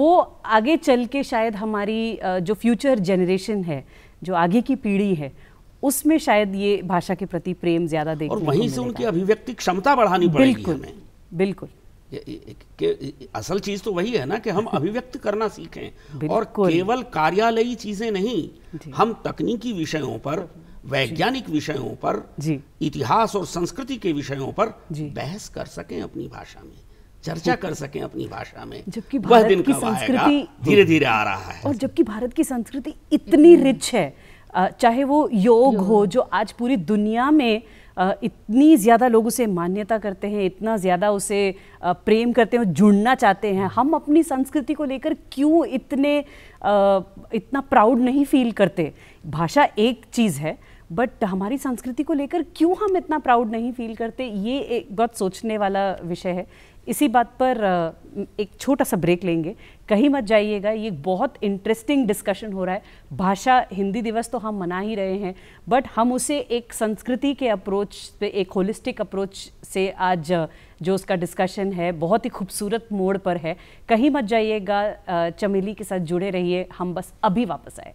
वो आगे चल के शायद हमारी जो फ्यूचर जनरेशन है जो आगे की पीढ़ी है उसमें शायद ये भाषा के प्रति प्रेम ज्यादा देखने और वहीं से उनकी अभिव्यक्ति क्षमता बढ़ानी पड़ेगी बिल्कुल हमें। बिल्कुल के असल चीज तो वही है ना कि हम अभिव्यक्त करना सीखें और केवल कार्यालयी चीजें नहीं हम तकनीकी विषयों पर वैज्ञानिक विषयों पर इतिहास और संस्कृति के विषयों पर बहस कर सकें अपनी भाषा में चर्चा कर सकें अपनी भाषा में जबकि भारत की संस्कृति धीरे धीरे आ रहा है और जबकि भारत की संस्कृति इतनी रिच हम्म। है चाहे वो योग हो जो आज पूरी दुनिया में इतनी ज़्यादा लोग उसे मान्यता करते हैं इतना ज़्यादा उसे प्रेम करते हैं जुड़ना चाहते हैं हम अपनी संस्कृति को लेकर क्यों इतने इतना प्राउड नहीं फील करते भाषा एक चीज़ है बट हमारी संस्कृति को लेकर क्यों हम इतना प्राउड नहीं फील करते ये एक बहुत सोचने वाला विषय है इसी बात पर एक छोटा सा ब्रेक लेंगे कहीं मत जाइएगा ये बहुत इंटरेस्टिंग डिस्कशन हो रहा है भाषा हिंदी दिवस तो हम मना ही रहे हैं बट हम उसे एक संस्कृति के अप्रोच पे एक होलिस्टिक अप्रोच से आज जो उसका डिस्कशन है बहुत ही खूबसूरत मोड़ पर है कहीं मत जाइएगा चमेली के साथ जुड़े रहिए हम बस अभी वापस आए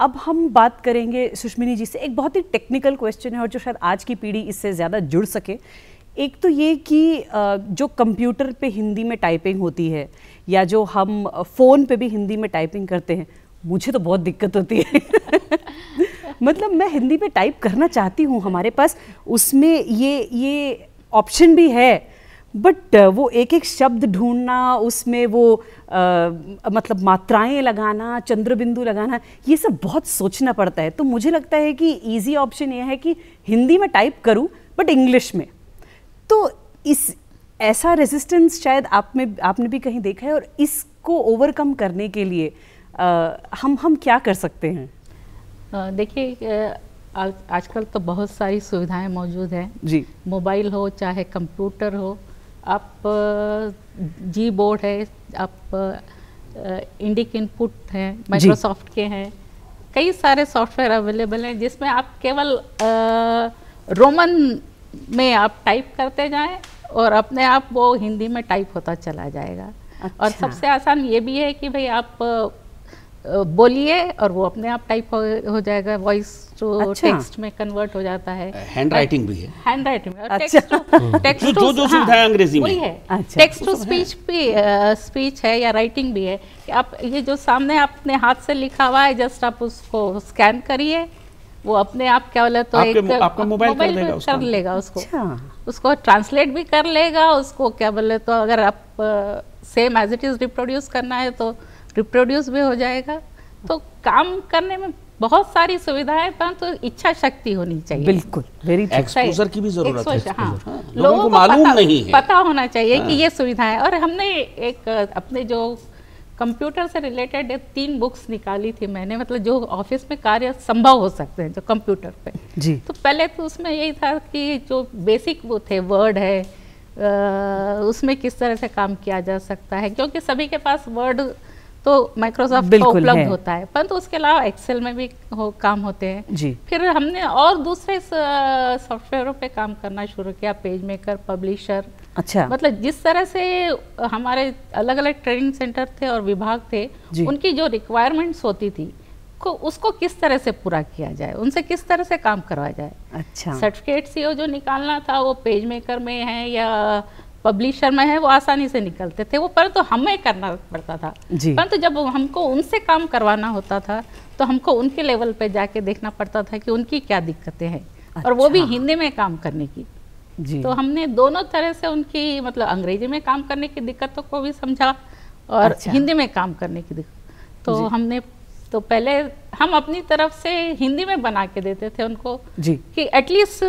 अब हम बात करेंगे सुष्मिनी जी से एक बहुत ही टेक्निकल क्वेश्चन है और जो शायद आज की पीढ़ी इससे ज़्यादा जुड़ सके एक तो ये कि जो कंप्यूटर पे हिंदी में टाइपिंग होती है या जो हम फ़ोन पे भी हिंदी में टाइपिंग करते हैं मुझे तो बहुत दिक्कत होती है मतलब मैं हिंदी में टाइप करना चाहती हूँ हमारे पास उसमें ये ये ऑप्शन भी है बट uh, वो एक एक शब्द ढूंढना उसमें वो आ, मतलब मात्राएं लगाना चंद्रबिंदु लगाना ये सब बहुत सोचना पड़ता है तो मुझे लगता है कि इजी ऑप्शन ये है कि हिंदी में टाइप करूं बट इंग्लिश में तो इस ऐसा रेजिस्टेंस शायद आप में आपने भी कहीं देखा है और इसको ओवरकम करने के लिए आ, हम हम क्या कर सकते हैं देखिए आजकल तो बहुत सारी सुविधाएं मौजूद हैं जी मोबाइल हो चाहे कंप्यूटर हो आप जी बोर्ड है आप इंडिक इनपुट हैं माइक्रोसॉफ्ट के हैं कई सारे सॉफ्टवेयर अवेलेबल हैं जिसमें आप केवल रोमन में आप टाइप करते जाएं और अपने आप वो हिंदी में टाइप होता चला जाएगा अच्छा। और सबसे आसान ये भी है कि भाई आप बोलिए और वो अपने आप टाइप हो, हो जाएगा वॉइस टू अच्छा। टेक्स्ट में कन्वर्ट हो जाता है हैंड uh, राइटिंग भी है हैंड राइटिंग में अच्छा। Text hmm. जो जो है हाँ, अंग्रेजी में है अच्छा। टेक्स्ट टू स्पीच भी स्पीच है या राइटिंग भी है कि आप ये जो सामने आपने हाथ से लिखा हुआ है जस्ट आप उसको स्कैन करिए वो अपने आप क्या बोला तो एक आपका मोबाइल कर लेगा उसको, कर लेगा अच्छा। उसको उसको ट्रांसलेट भी कर लेगा उसको क्या बोले तो अगर आप same as it is reproduce करना है तो रिप्रोड्यूस भी हो जाएगा तो काम करने में बहुत सारी सुविधाएं परंतु तो इच्छा शक्ति होनी चाहिए बिल्कुल वेरी एक्सपोजर की भी जरूरत है हाँ, लोगों को मालूम नहीं है पता होना चाहिए हाँ। कि ये सुविधाएं और हमने एक अपने जो कंप्यूटर से रिलेटेड तीन बुक्स निकाली थी मैंने मतलब जो ऑफिस में कार्य संभव हो सकते हैं जो कंप्यूटर पे जी तो पहले तो उसमें यही था कि जो बेसिक वो थे वर्ड है आ, उसमें किस तरह से काम किया जा सकता है क्योंकि सभी के पास वर्ड तो माइक्रोसॉफ्ट को उपलब्ध होता है परंतु तो उसके अलावा एक्सेल में भी हो, काम होते हैं जी फिर हमने और दूसरे सॉफ्टवेयरों पे काम करना शुरू किया पेज मेकर पब्लिशर अच्छा मतलब जिस तरह से हमारे अलग अलग ट्रेनिंग सेंटर थे और विभाग थे उनकी जो रिक्वायरमेंट्स होती थी को उसको किस तरह से पूरा किया जाए उनसे किस तरह से काम करवाया जाए अच्छा सर्टिफिकेट सीओ जो निकालना था वो पेज मेकर में है या पब्लिशर में है वो आसानी से निकलते थे वो परंतु तो हमें करना पड़ता था परंतु तो जब हमको उनसे काम करवाना होता था तो हमको उनके लेवल पे जाके देखना पड़ता था कि उनकी क्या दिक्कतें हैं अच्छा। और वो भी अच्छा। हिंदी में काम करने की जी तो हमने दोनों तरह से उनकी मतलब अंग्रेजी में काम करने की दिक्कतों को भी समझा और अच्छा। हिंदी में काम करने की दिक्कत तो हमने तो पहले हम अपनी तरफ से हिंदी में बना के देते थे उनको जी कि एटलीस्ट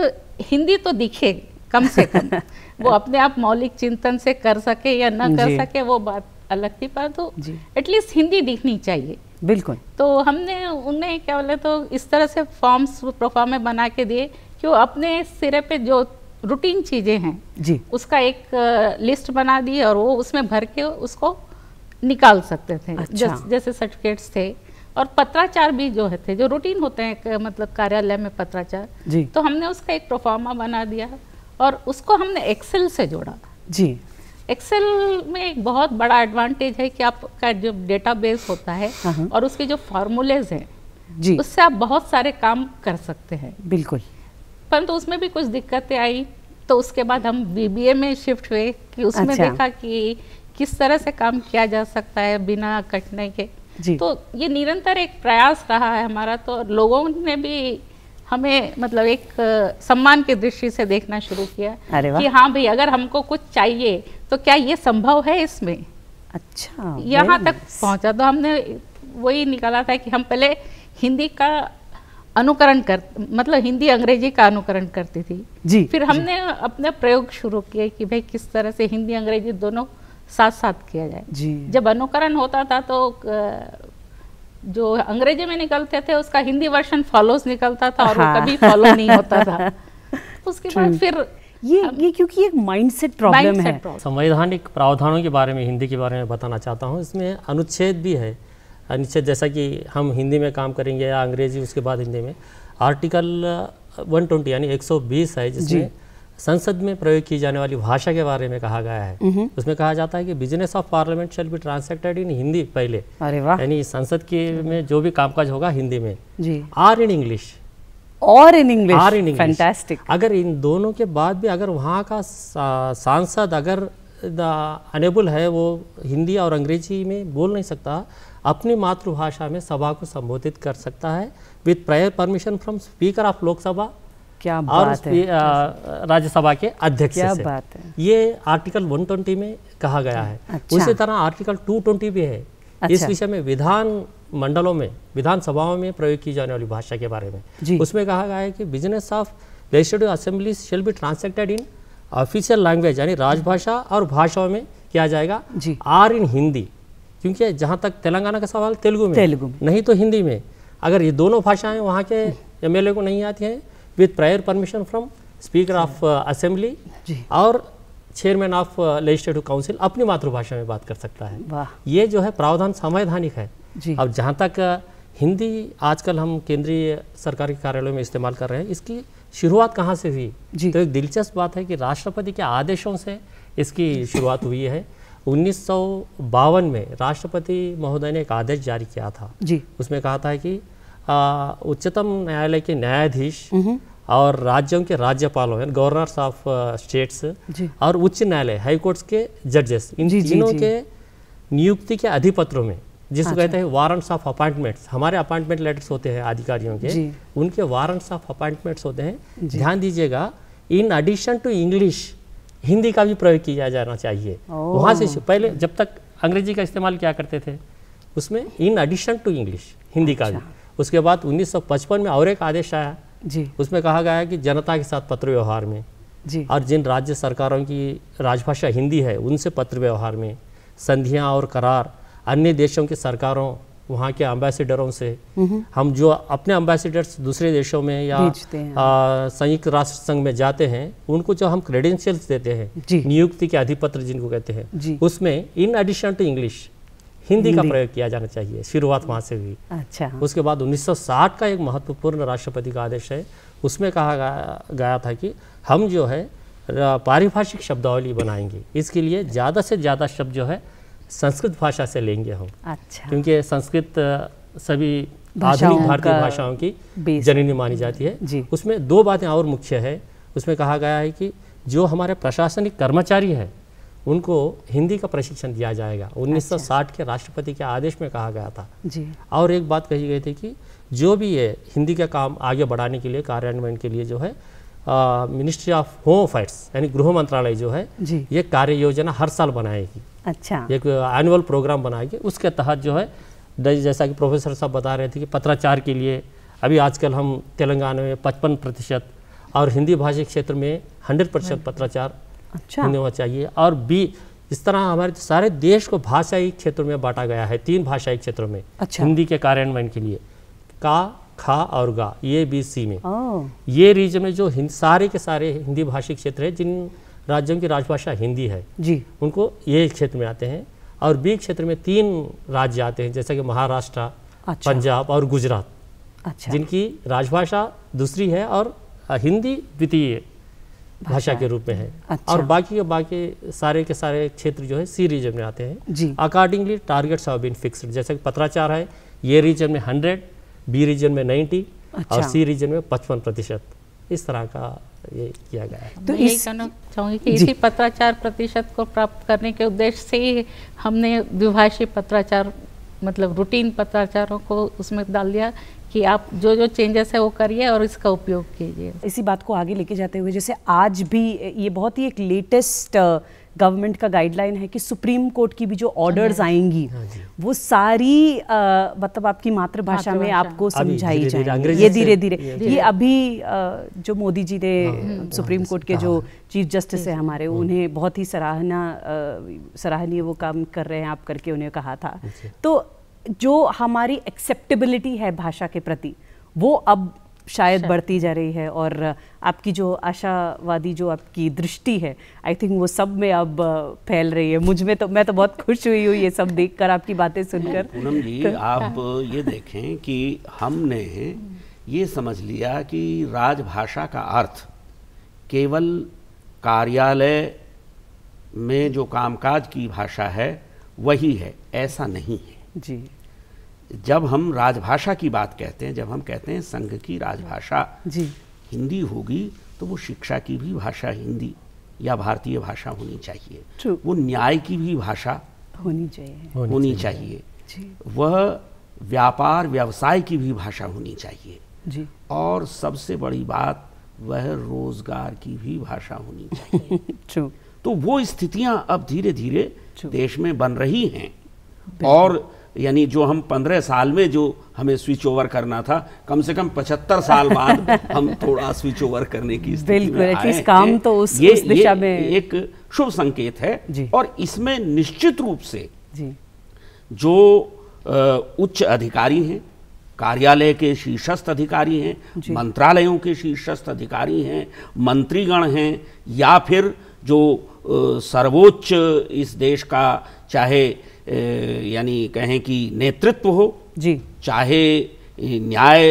हिंदी तो दिखे कम से कम वो अपने आप मौलिक चिंतन से कर सके या न कर सके वो बात अलग थी परंतु एटलीस्ट हिंदी दिखनी चाहिए बिल्कुल तो हमने उन्हें क्या बोले तो इस तरह से फॉर्म्स प्रोफॉर्मे बना के दिए कि वो अपने सिरे पे जो रूटीन चीज़ें हैं जी उसका एक लिस्ट बना दी और वो उसमें भर के उसको निकाल सकते थे अच्छा। जस, जैसे सर्टिफिकेट्स थे और पत्राचार भी जो है थे जो रूटीन होते हैं मतलब कार्यालय में पत्राचार तो हमने उसका एक प्रोफॉर्मा बना दिया और उसको हमने एक्सेल से जोड़ा जी एक्सेल में एक बहुत बड़ा एडवांटेज है कि आपका जो डेटाबेस होता है हाँ, हाँ। और उसके जो फार्मूलेज हैं जी उससे आप बहुत सारे काम कर सकते हैं बिल्कुल परंतु तो उसमें भी कुछ दिक्कतें आई तो उसके बाद हम बी में शिफ्ट हुए कि उसमें अच्छा। देखा कि किस तरह से काम किया जा सकता है बिना कटने के जी। तो ये निरंतर एक प्रयास रहा है हमारा तो लोगों ने भी हमें मतलब एक सम्मान की दृष्टि से देखना शुरू किया अरे कि हाँ भाई अगर हमको कुछ चाहिए तो क्या ये संभव है इसमें अच्छा यहाँ तक पहुँचा तो हमने वही निकाला था कि हम पहले हिंदी का अनुकरण कर मतलब हिंदी अंग्रेजी का अनुकरण करती थी जी फिर हमने जी. अपने प्रयोग शुरू किए कि भाई किस तरह से हिंदी अंग्रेजी दोनों साथ साथ किया जाए जी जब अनुकरण होता था तो जो अंग्रेजी में निकलते थे उसका हिंदी वर्षन फॉलोज निकलता था और हाँ। वो कभी फॉलो हाँ। नहीं होता था उसके बाद फिर ये ये क्योंकि एक माइंडसेट प्रॉब्लम है संवैधानिक प्रावधानों के बारे में हिंदी के बारे में बताना चाहता हूँ इसमें अनुच्छेद भी है अनुच्छेद जैसा कि हम हिंदी में काम करेंगे या अंग्रेजी उसके बाद हिंदी में आर्टिकल 120 यानी 120 है जिसमें संसद में प्रयोग की जाने वाली भाषा के बारे में कहा गया है हम्म। उसमें कहा जाता है कि business of parliament shall be translated in Hindi पहले यानी संसद के में जो भी कामकाज होगा हिंदी में जी आर इन इंग्लिश और in English are in English अगर इन दोनों के बाद भी अगर वहाँ का सांसद अगर अनेबल है वो हिंदी और अंग्रेजी में बोल नहीं सकता अपनी मातृभाषा में सभा को संबोधित कर सकता है with prior permission from speaker of Lok Sabha क्या और है राज्यसभा के अध्यक्ष क्या से। बात है ये आर्टिकल 120 में कहा गया है अच्छा। उसी तरह आर्टिकल 220 भी है अच्छा। इस विषय में विधान मंडलों में विधानसभाओं में प्रयोग की जाने वाली भाषा के बारे में उसमें कहा गया है कि business of legislative assembly shall be translated in official language यानी राजभाषा और भाषाओं में किया जाएगा आर इन हिंदी क्योंकि जहाँ तक तेलंगाना का सवाल तेलुगु में तेलुगु नहीं तो हिंदी में अगर ये दोनों भाषाएं वहाँ के एम को नहीं आती हैं with prior permission from speaker of assembly और चेयरमैन ऑफ लेजिस्लेटिव काउंसिल अपनी मातृभाषा में बात कर सकता है ये जो है प्रावधान संवैधानिक है अब जहाँ तक uh, हिंदी आजकल हम केंद्रीय सरकार के कार्यालय में इस्तेमाल कर रहे हैं इसकी शुरुआत कहाँ से हुई तो एक दिलचस्प बात है कि राष्ट्रपति के आदेशों से इसकी शुरुआत हुई है उन्नीस में राष्ट्रपति महोदय ने एक आदेश जारी किया था जी उसमें कहा था कि उच्चतम न्यायालय के न्यायाधीश हम्म हम्म। और राज्यों के राज्यपालों यानी गवर्नर्स ऑफ स्टेट्स और उच्च न्यायालय हाई कोर्ट्स के जजेस इन तीनों के नियुक्ति के अधिपत्रों में जिसको अच्छा। कहते हैं वारंट्स ऑफ अपॉइंटमेंट्स हमारे अपॉइंटमेंट लेटर्स होते हैं अधिकारियों के उनके वारंट्स ऑफ अपॉइंटमेंट्स होते हैं ध्यान दीजिएगा in addition to English Hindi का भी प्रयोग किया जाना चाहिए वहाँ से पहले जब तक अंग्रेजी का इस्तेमाल क्या करते थे उसमें in addition to English Hindi का अच्छा। भी उसके बाद 1955 में और एक आदेश आया जी उसमें कहा गया कि जनता के साथ पत्र व्यवहार में जी और जिन राज्य सरकारों की राजभाषा हिंदी है उनसे पत्र व्यवहार में संधियाँ और करार अन्य देशों की सरकारों वहाँ के अम्बेसिडरों से हम्म। हम जो अपने अम्बेसिडर्स दूसरे देशों में या संयुक्त राष्ट्र संघ में जाते हैं उनको जो हम क्रेडेंशियल्स देते हैं नियुक्ति के अधिपत्र जिनको कहते हैं उसमें in addition to English Hindi का प्रयोग किया जाना चाहिए शुरुआत वहाँ से हुई अच्छा उसके बाद 1960 का एक महत्वपूर्ण राष्ट्रपति का आदेश है उसमें कहा गया, गया था कि हम जो है पारिभाषिक शब्दावली बनाएंगे इसके लिए ज़्यादा से ज़्यादा शब्द जो है संस्कृत भाषा से लेंगे हम अच्छा क्योंकि संस्कृत सभी आधुनिक भारतीय भाषाओं की जननी मानी जाती है उसमें दो बातें और मुख्य है उसमें कहा गया है कि जो हमारे प्रशासनिक कर्मचारी है उनको हिंदी का प्रशिक्षण दिया जाएगा 1960 अच्छा। के राष्ट्रपति के आदेश में कहा गया था जी और एक बात कही गई थी कि जो भी ये हिंदी का काम आगे बढ़ाने के लिए कार्यान्वयन के लिए जो है मिनिस्ट्री ऑफ होम अफेयर्स यानी गृह मंत्रालय जो है जी ये कार्य योजना हर साल बनाएगी अच्छा एक एनुअल प्रोग्राम बनाएगी उसके तहत जो है जैसा कि प्रोफेसर साहब बता रहे थे कि पत्राचार के लिए अभी आजकल हम तेलंगाना में पचपन प्रतिशत और हिंदी भाषी क्षेत्र में हंड्रेड परसेंट पत्राचार अच्छा होना चाहिए और बी इस तरह हमारे तो सारे देश को भाषाई क्षेत्रों में बांटा गया है तीन भाषाई क्षेत्रों में अच्छा। हिंदी के कार्यान्वयन के लिए का खा और गा ये बी सी में ये रीजन में जो सारे के सारे हिंदी भाषी क्षेत्र है जिन राज्यों की राजभाषा हिंदी है जी उनको ये क्षेत्र में आते हैं और बी क्षेत्र में तीन राज्य आते हैं जैसे कि महाराष्ट्र अच्छा। पंजाब और गुजरात अच्छा। जिनकी राजभाषा दूसरी है और हिंदी द्वितीय भाषा के रूप में है अच्छा। और बाकी के बाकी सारे के सारे क्षेत्र जो है सी रीजन में आते हैं accordingly targets have been fixed जैसे कि पत्राचार है ये रीजन में हंड्रेड बी रीजन में नाइन्टी अच्छा। और सी रीजन में पचपन प्रतिशत इस तरह का ये किया गया है तो यही कहना चाहूँगी कि इसी पत्राचार प्रतिशत को प्राप्त करने के उद्देश्य से ही हमने द्विभाषी पत्राचार मतलब रूटीन पत्राचारों को उसमें डाल दिया कि आप जो जो चेंजेस है वो करिए और इसका उपयोग कीजिए इसी बात को आगे लेके जाते हुए जैसे आज भी ये बहुत ही एक लेटेस्ट गवर्नमेंट uh, का गाइडलाइन है कि सुप्रीम कोर्ट की भी जो ऑर्डर्स हाँ आएंगी हाँ वो सारी uh, मतलब आपकी मातृभाषा में आपको समझाई जाए ये धीरे धीरे ये अभी आ, uh, जो मोदी जी ने हाँ। हम्म। सुप्रीम कोर्ट के जो चीफ जस्टिस है हमारे हम्म। उन्हें बहुत ही सराहना सराहनीय वो काम कर रहे हैं आप करके उन्हें कहा था अच्छा। तो जो हमारी एक्सेप्टेबिलिटी है भाषा के प्रति वो अब शायद बढ़ती जा रही है और आपकी जो आशावादी जो आपकी दृष्टि है आई थिंक वो सब में अब फैल रही है मुझ में तो मैं तो बहुत खुश हुई हूँ ये सब देखकर आपकी बातें सुनकर पूनम जी तो, आप हाँ। ये देखें कि हमने ये समझ लिया कि राजभाषा का अर्थ केवल कार्यालय में जो कामकाज की भाषा है वही है ऐसा नहीं है जी जब हम राजभाषा की बात कहते हैं जब हम कहते हैं संघ की राजभाषा हिंदी होगी तो वो शिक्षा की भी भाषा हिंदी या भारतीय भाषा होनी चाहिए वो न्याय की भी भाषा होनी चाहिए होनी चाहिए, वह व्यापार व्यवसाय की भी भाषा होनी चाहिए जी। और सबसे बड़ी बात वह रोजगार की भी भाषा होनी चाहिए तो वो स्थितियां अब धीरे धीरे देश में बन रही हैं और यानी जो हम पंद्रह साल में जो हमें स्विच ओवर करना था कम से कम पचहत्तर साल बाद हम थोड़ा स्विच ओवर करने की बिल्कुल काम तो उस, ये, उस दिशा ये में एक शुभ संकेत है और इसमें निश्चित रूप से जो उच्च अधिकारी हैं कार्यालय के शीर्षस्थ अधिकारी हैं मंत्रालयों के शीर्षस्थ अधिकारी हैं मंत्रीगण हैं या फिर जो सर्वोच्च इस देश का चाहे यानी कहें कि नेतृत्व हो जी चाहे न्याय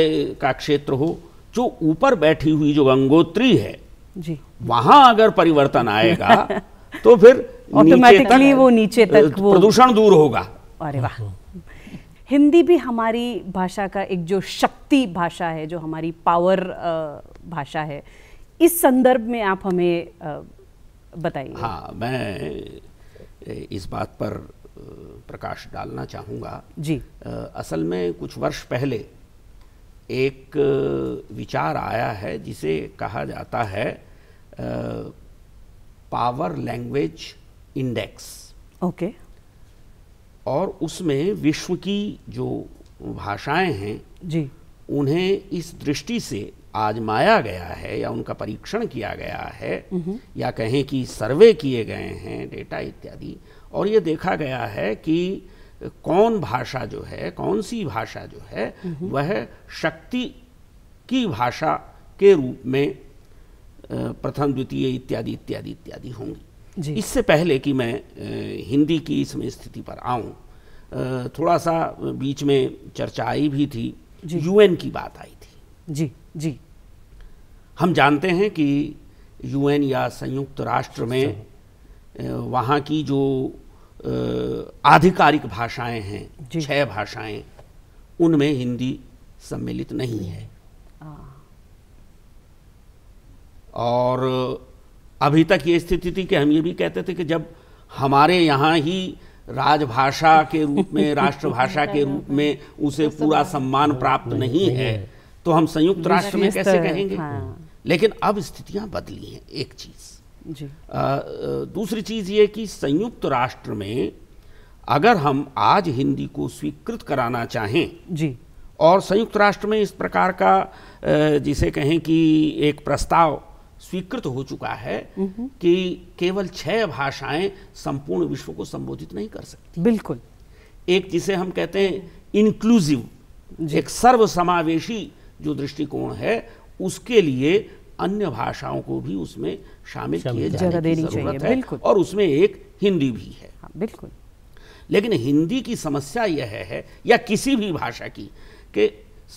का क्षेत्र हो जो ऊपर बैठी हुई जो गंगोत्री है जी वहां अगर परिवर्तन आएगा तो फिर ऑटोमेटिकली वो नीचे तक वो प्रदूषण दूर होगा अरे वाह हाँ। हिंदी भी हमारी भाषा का एक जो शक्ति भाषा है जो हमारी पावर भाषा है इस संदर्भ में आप हमें बताइए हाँ मैं इस बात पर प्रकाश डालना चाहूँगा जी आ, असल में कुछ वर्ष पहले एक विचार आया है जिसे कहा जाता है ah, power language index okay और उसमें विश्व की जो भाषाएं हैं जी उन्हें इस दृष्टि से आजमाया गया है या उनका परीक्षण किया गया है हम्म। या कहें कि सर्वे किए गए हैं डेटा इत्यादि और ये देखा गया है कि कौन भाषा जो है कौन सी भाषा जो है वह शक्ति की भाषा के रूप में प्रथम द्वितीय इत्यादि इत्यादि इत्यादि होंगी इससे पहले कि मैं हिंदी की इसमें स्थिति पर आऊं थोड़ा सा बीच में चर्चा आई भी थी यूएन की बात आई थी जी जी हम जानते हैं कि यूएन या संयुक्त राष्ट्र में वहाँ की जो आधिकारिक भाषाएं हैं छह भाषाएं उनमें हिंदी सम्मिलित नहीं है और अभी तक ये स्थिति थी कि हम ये भी कहते थे कि जब हमारे यहाँ ही राजभाषा के रूप में राष्ट्रभाषा के रूप में उसे पूरा सम्मान हाँ। प्राप्त नहीं है तो हम संयुक्त राष्ट्र में कैसे कहेंगे हाँ। लेकिन अब स्थितियां बदली हैं एक चीज जी आ, दूसरी चीज़ ये कि संयुक्त राष्ट्र में अगर हम आज हिंदी को स्वीकृत कराना चाहें जी और संयुक्त राष्ट्र में इस प्रकार का जिसे कहें कि एक प्रस्ताव स्वीकृत हो चुका है कि केवल छह भाषाएं संपूर्ण विश्व को संबोधित नहीं कर सकती बिल्कुल एक जिसे हम कहते हैं इंक्लूसिव एक सर्वसमावेशी जो दृष्टिकोण है उसके लिए अन्य भाषाओं को भी उसमें शामिल किए जाने की जरूरत है और उसमें एक हिंदी भी है हाँ, बिल्कुल लेकिन हिंदी की समस्या यह है या किसी भी भाषा की कि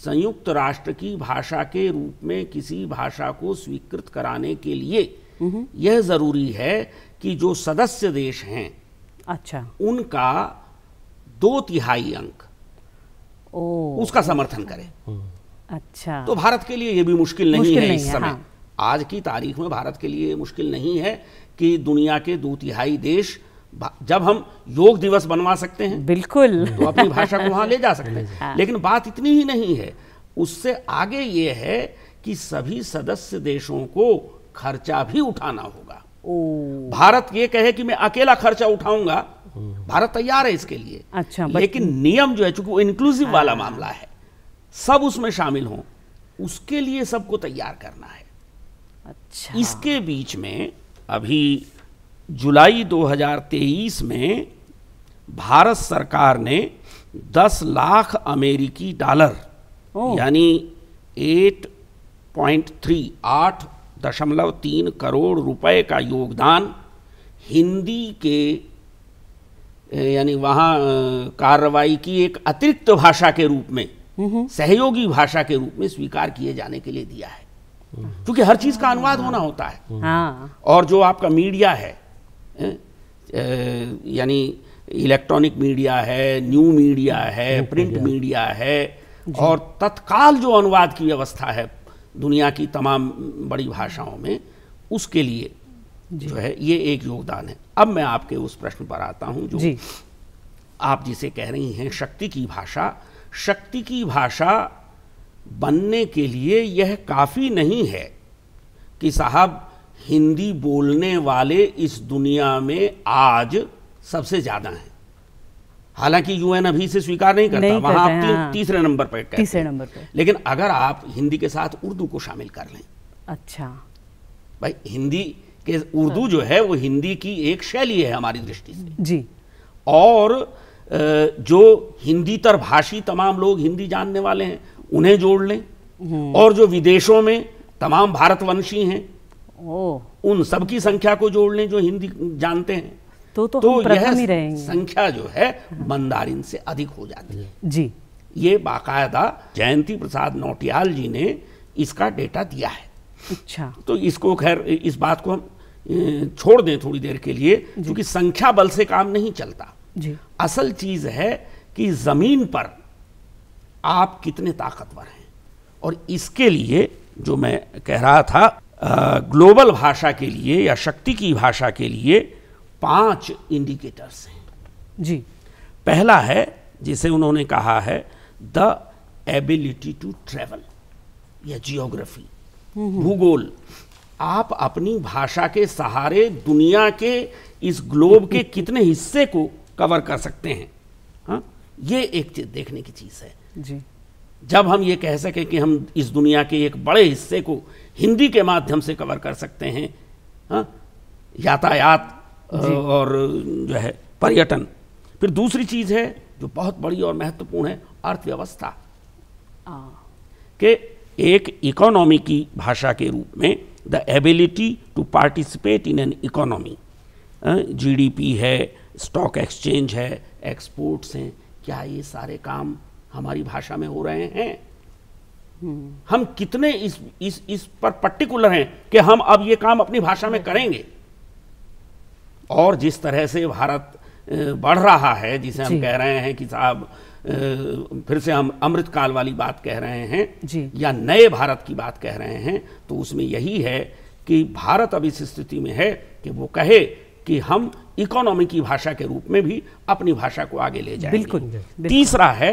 संयुक्त राष्ट्र की भाषा के रूप में किसी भाषा को स्वीकृत कराने के लिए हम्म। यह जरूरी है कि जो सदस्य देश हैं अच्छा उनका दो तिहाई अंक ओ, उसका समर्थन करें हम्म। अच्छा तो भारत के लिए ये भी मुश्किल नहीं मुश्किल है नहीं इस है, समय हाँ। आज की तारीख में भारत के लिए मुश्किल नहीं है कि दुनिया के दो तिहाई देश जब हम योग दिवस बनवा सकते हैं बिल्कुल तो अपनी भाषा को वहां ले जा सकते हैं हाँ। लेकिन बात इतनी ही नहीं है उससे आगे ये है कि सभी सदस्य देशों को खर्चा भी उठाना होगा भारत ये कहे कि मैं अकेला खर्चा उठाऊंगा हम्म। भारत तैयार है इसके लिए अच्छा लेकिन नियम जो है चूंकि वो इंक्लूसिव हाँ। वाला मामला है सब उसमें शामिल हों उसके लिए सबको तैयार करना है अच्छा इसके बीच में अभी जुलाई 2023 में भारत सरकार ने 10 लाख अमेरिकी डॉलर यानी 8.3 आठ दशमलव तीन करोड़ रुपए का योगदान हिंदी के यानी वहाँ कार्रवाई की एक अतिरिक्त भाषा के रूप में सहयोगी भाषा के रूप में स्वीकार किए जाने के लिए दिया है क्योंकि हर चीज का अनुवाद होना होता है हाँ। और जो आपका मीडिया है यानी इलेक्ट्रॉनिक मीडिया है न्यू मीडिया है प्रिंट मीडिया है और तत्काल जो अनुवाद की व्यवस्था है दुनिया की तमाम बड़ी भाषाओं में उसके लिए जो है ये एक योगदान है अब मैं आपके उस प्रश्न पर आता हूँ जो आप जिसे कह रही हैं शक्ति की भाषा शक्ति की भाषा बनने के लिए यह काफ़ी नहीं है कि साहब हिंदी बोलने वाले इस दुनिया में आज सबसे ज़्यादा हैं हालांकि यूएन अभी से स्वीकार नहीं करता नहीं वहां आप हाँ। तीसरे नंबर पर तीसरे नंबर पर लेकिन अगर आप हिंदी के साथ उर्दू को शामिल कर लें अच्छा भाई हिंदी के उर्दू जो है वो हिंदी की एक शैली है हमारी दृष्टि से जी और जो हिंदी तर भाषी तमाम लोग हिंदी जानने वाले हैं उन्हें जोड़ लें हम्म। और जो विदेशों में तमाम भारतवंशी हैं उन सबकी संख्या को जोड़ लें जो हिंदी जानते हैं तो तो, तो यह संख्या जो है मंदारिन से अधिक हो जाती है जी ये बाकायदा जयंती प्रसाद नौटियाल जी ने इसका डेटा दिया है अच्छा तो इसको खैर इस बात को हम छोड़ दें थोड़ी देर के लिए क्योंकि संख्या बल से काम नहीं चलता जी असल चीज़ है कि ज़मीन पर आप कितने ताकतवर हैं और इसके लिए जो मैं कह रहा था आ, ग्लोबल भाषा के लिए या शक्ति की भाषा के लिए पांच इंडिकेटर्स हैं जी पहला है जिसे उन्होंने कहा है द एबिलिटी टू ट्रेवल या जियोग्राफी हम्म, हम्म। भूगोल आप अपनी भाषा के सहारे दुनिया के इस ग्लोब के कितने हिस्से को कवर कर सकते हैं हाँ ये एक चीज देखने की चीज़ है जी जब हम ये कह सकें कि हम इस दुनिया के एक बड़े हिस्से को हिंदी के माध्यम से कवर कर सकते हैं हाँ यातायात और जो है पर्यटन फिर दूसरी चीज़ है जो बहुत बड़ी और महत्वपूर्ण है अर्थव्यवस्था के एक इकोनॉमी की भाषा के रूप में the ability to participate in an economy GDP है स्टॉक एक्सचेंज है एक्सपोर्ट्स हैं क्या ये सारे काम हमारी भाषा में हो रहे हैं हम्म। हम कितने इस इस इस पर पर्टिकुलर हैं कि हम अब ये काम अपनी भाषा में करेंगे और जिस तरह से भारत बढ़ रहा है जिसे हम कह रहे हैं कि साहब फिर से हम अमृतकाल वाली बात कह रहे हैं या नए भारत की बात कह रहे हैं तो उसमें यही है कि भारत अब इस स्थिति में है कि वो कहे कि हम इकोनॉमी की भाषा के रूप में भी अपनी भाषा को आगे ले जाए बिल्कुल तीसरा है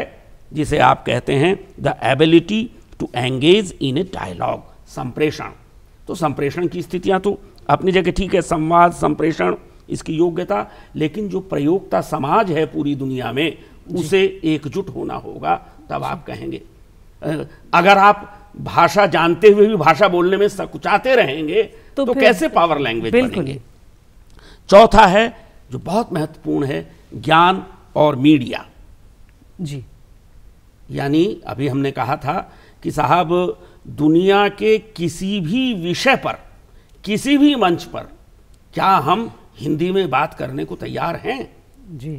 जिसे आप कहते हैं the ability to engage in a dialogue संप्रेषण तो संप्रेषण की स्थितियां तो अपनी जगह ठीक है संवाद संप्रेषण इसकी योग्यता लेकिन जो प्रयोगता समाज है पूरी दुनिया में उसे एकजुट होना होगा तब आप कहेंगे अगर आप भाषा जानते हुए भी भाषा बोलने में सकुचाते रहेंगे तो, तो कैसे पावर लैंग्वेज बनेंगे? चौथा है जो बहुत महत्वपूर्ण है ज्ञान और मीडिया जी यानी अभी हमने कहा था कि साहब दुनिया के किसी भी विषय पर किसी भी मंच पर क्या हम हिंदी में बात करने को तैयार हैं जी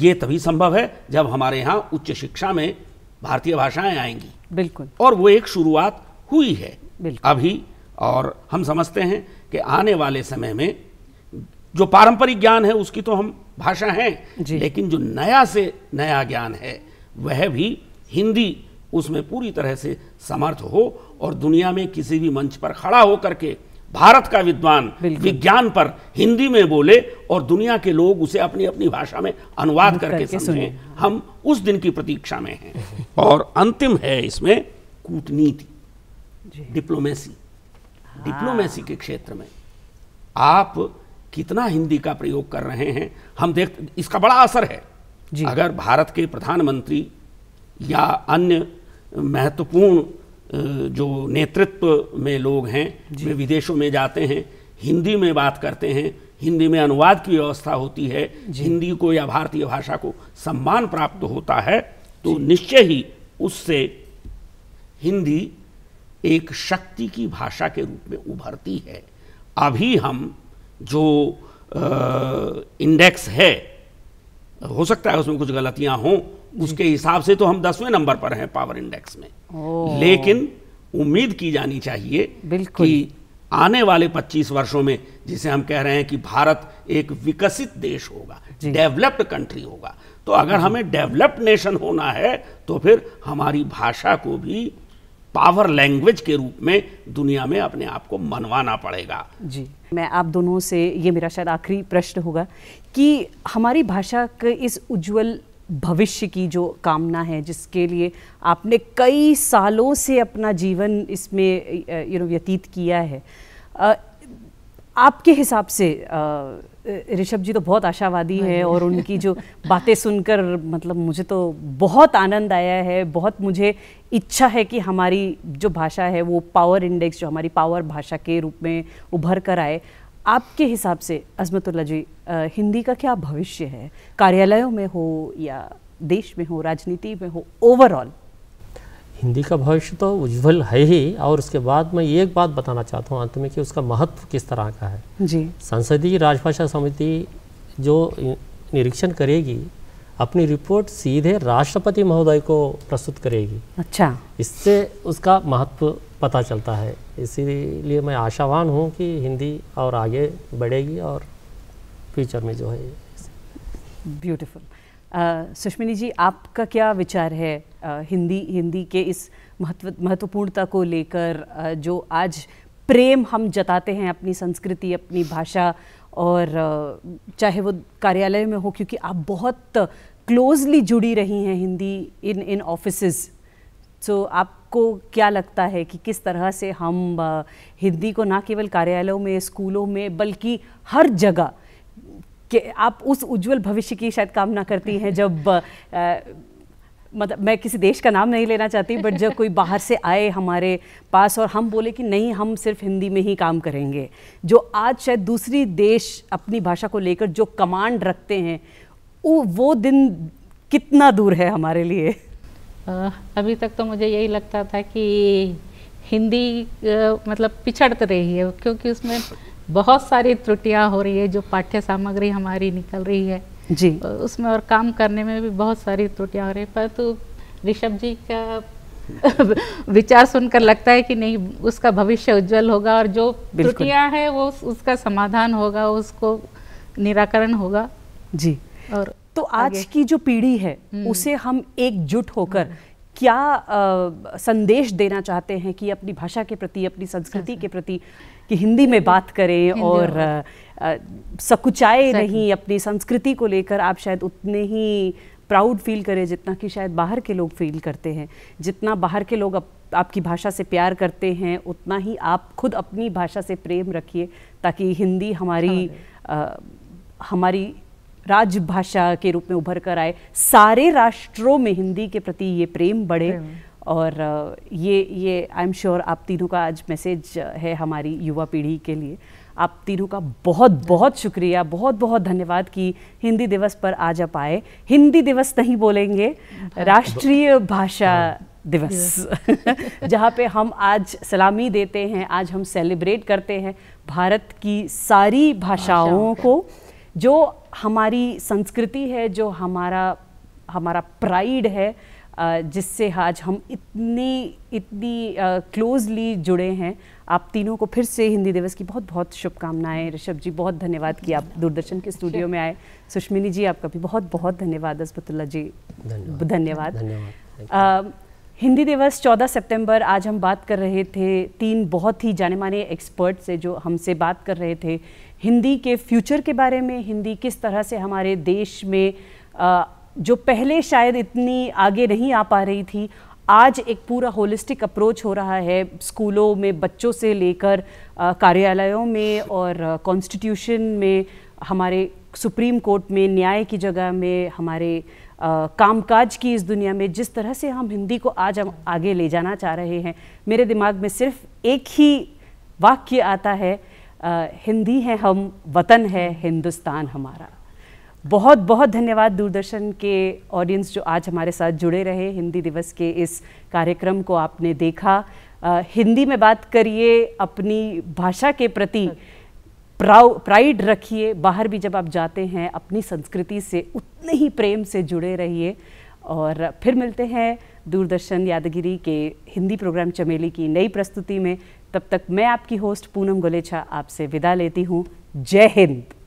ये तभी संभव है जब हमारे यहाँ उच्च शिक्षा में भारतीय भाषाएं आएंगी बिल्कुल और वो एक शुरुआत हुई है अभी और हम समझते हैं कि आने वाले समय में जो पारंपरिक ज्ञान है उसकी तो हम भाषा हैं लेकिन जो नया से नया ज्ञान है वह भी हिंदी उसमें पूरी तरह से समर्थ हो और दुनिया में किसी भी मंच पर खड़ा होकर के भारत का विद्वान विज्ञान पर हिंदी में बोले और दुनिया के लोग उसे अपनी अपनी भाषा में अनुवाद करके, करके समझें हम उस दिन की प्रतीक्षा में हैं और अंतिम है इसमें कूटनीति डिप्लोमेसी डिप्लोमेसी हाँ। के क्षेत्र में आप कितना हिंदी का प्रयोग कर रहे हैं हम देख इसका बड़ा असर है जी। अगर भारत के प्रधानमंत्री या अन्य महत्वपूर्ण जो नेतृत्व में लोग हैं वे विदेशों में जाते हैं हिंदी में बात करते हैं हिंदी में अनुवाद की व्यवस्था होती है हिंदी को या भारतीय भाषा को सम्मान प्राप्त होता है तो निश्चय ही उससे हिंदी एक शक्ति की भाषा के रूप में उभरती है अभी हम जो इंडेक्स है हो सकता है उसमें कुछ गलतियां हों उसके हिसाब से तो हम दसवें नंबर पर हैं पावर इंडेक्स में लेकिन उम्मीद की जानी चाहिए कि आने वाले 25 वर्षों में जिसे हम कह रहे हैं कि भारत एक विकसित देश होगा डेवलप्ड कंट्री होगा तो अगर हमें डेवलप्ड नेशन होना है तो फिर हमारी भाषा को भी पावर लैंग्वेज के रूप में दुनिया में अपने आप को मनवाना पड़ेगा जी मैं आप दोनों से ये मेरा शायद आखिरी प्रश्न होगा कि हमारी भाषा के इस उज्जवल भविष्य की जो कामना है जिसके लिए आपने कई सालों से अपना जीवन इसमें यू नो व्यतीत किया है आपके हिसाब से ऋषभ जी तो बहुत आशावादी हाँ हैं और उनकी जो बातें सुनकर मतलब मुझे तो बहुत आनंद आया है बहुत मुझे इच्छा है कि हमारी जो भाषा है वो पावर इंडेक्स जो हमारी पावर भाषा के रूप में उभर कर आए आपके हिसाब से अजमतुल्ला जी आ, हिंदी का क्या भविष्य है कार्यालयों में हो या देश में हो राजनीति में हो ओवरऑल हिंदी का भविष्य तो उज्जवल है ही और उसके बाद मैं एक बात बताना चाहता हूँ अंत में कि उसका महत्व किस तरह का है जी संसदीय राजभाषा समिति जो निरीक्षण करेगी अपनी रिपोर्ट सीधे राष्ट्रपति महोदय को प्रस्तुत करेगी अच्छा इससे उसका महत्व पता चलता है इसीलिए मैं आशावान हूँ कि हिंदी और आगे बढ़ेगी और फ्यूचर में जो है ब्यूटिफुल सुष्मिनी जी आपका क्या विचार है आ, हिंदी हिंदी के इस महत्व महत्वपूर्णता को लेकर जो आज प्रेम हम जताते हैं अपनी संस्कृति अपनी भाषा और चाहे वो कार्यालय में हो क्योंकि आप बहुत क्लोजली जुड़ी रही हैं हिंदी इन इन ऑफिसेज सो आपको क्या लगता है कि किस तरह से हम हिंदी को ना केवल कार्यालयों में स्कूलों में बल्कि हर जगह कि आप उस उज्जवल भविष्य की शायद कामना करती हैं जब आ, मतलब मैं किसी देश का नाम नहीं लेना चाहती बट जब कोई बाहर से आए हमारे पास और हम बोले कि नहीं हम सिर्फ हिंदी में ही काम करेंगे जो आज शायद दूसरी देश अपनी भाषा को लेकर जो कमांड रखते हैं वो दिन कितना दूर है हमारे लिए अभी तक तो मुझे यही लगता था कि हिंदी मतलब पिछड़ रही है क्योंकि उसमें बहुत सारी त्रुटियां हो रही है जो पाठ्य सामग्री हमारी निकल रही है जी उसमें और काम करने में भी बहुत सारी त्रुटियां हो रही है परंतु ऋषभ जी का विचार सुनकर लगता है कि नहीं उसका भविष्य उज्जवल होगा और जो त्रुटियां हैं वो उसका समाधान होगा उसको निराकरण होगा जी और तो आज की जो पीढ़ी है हम्म। उसे हम एकजुट होकर हम्म। क्या आ, संदेश देना चाहते हैं कि अपनी भाषा के प्रति अपनी संस्कृति के प्रति कि हिंदी में बात करें और सकुचाए नहीं अपनी संस्कृति को लेकर आप शायद उतने ही प्राउड फील करें जितना कि शायद बाहर के लोग फील करते हैं जितना बाहर के लोग आपकी भाषा से प्यार करते हैं उतना ही आप खुद अपनी भाषा से प्रेम रखिए ताकि हिंदी हमारी आ, हाँ हमारी राजभाषा के रूप में उभर कर आए सारे राष्ट्रों में हिंदी के प्रति ये प्रेम बढ़े प्रेम। और ये ये आई एम श्योर आप तीनों का आज मैसेज है हमारी युवा पीढ़ी के लिए आप तीनों का बहुत बहुत शुक्रिया बहुत बहुत धन्यवाद कि हिंदी दिवस पर आज आप आए हिंदी दिवस नहीं बोलेंगे हाँ। राष्ट्रीय भाषा हाँ। दिवस जहाँ पे हम आज सलामी देते हैं आज हम सेलिब्रेट करते हैं भारत की सारी भाषाओं को जो हमारी संस्कृति है जो हमारा हमारा प्राइड है जिससे आज हम इतनी इतनी क्लोजली जुड़े हैं आप तीनों को फिर से हिंदी दिवस की बहुत बहुत शुभकामनाएं ऋषभ जी बहुत धन्यवाद कि आप दूरदर्शन के स्टूडियो में आए सुष्मिनी जी आपका भी बहुत बहुत धन्यवाद अस्पतुल्ला जी धन्यवाद धन्यवाद हिंदी दिवस 14 सितंबर आज हम बात कर रहे थे तीन बहुत ही जाने माने एक्सपर्ट से जो हमसे बात कर रहे थे हिंदी के फ्यूचर के बारे में हिंदी किस तरह से हमारे देश में जो पहले शायद इतनी आगे नहीं आ पा रही थी आज एक पूरा होलिस्टिक अप्रोच हो रहा है स्कूलों में बच्चों से लेकर कार्यालयों में और कॉन्स्टिट्यूशन में हमारे सुप्रीम कोर्ट में न्याय की जगह में हमारे कामकाज की इस दुनिया में जिस तरह से हम हिंदी को आज हम आगे ले जाना चाह रहे हैं मेरे दिमाग में सिर्फ एक ही वाक्य आता है आ, हिंदी है हम वतन है हिंदुस्तान हमारा बहुत बहुत धन्यवाद दूरदर्शन के ऑडियंस जो आज हमारे साथ जुड़े रहे हिंदी दिवस के इस कार्यक्रम को आपने देखा आ, हिंदी में बात करिए अपनी भाषा के प्रति प्राउ प्राइड रखिए बाहर भी जब आप जाते हैं अपनी संस्कृति से उतने ही प्रेम से जुड़े रहिए और फिर मिलते हैं दूरदर्शन यादगिरी के हिंदी प्रोग्राम चमेली की नई प्रस्तुति में तब तक मैं आपकी होस्ट पूनम गोलेछा आपसे विदा लेती हूँ जय हिंद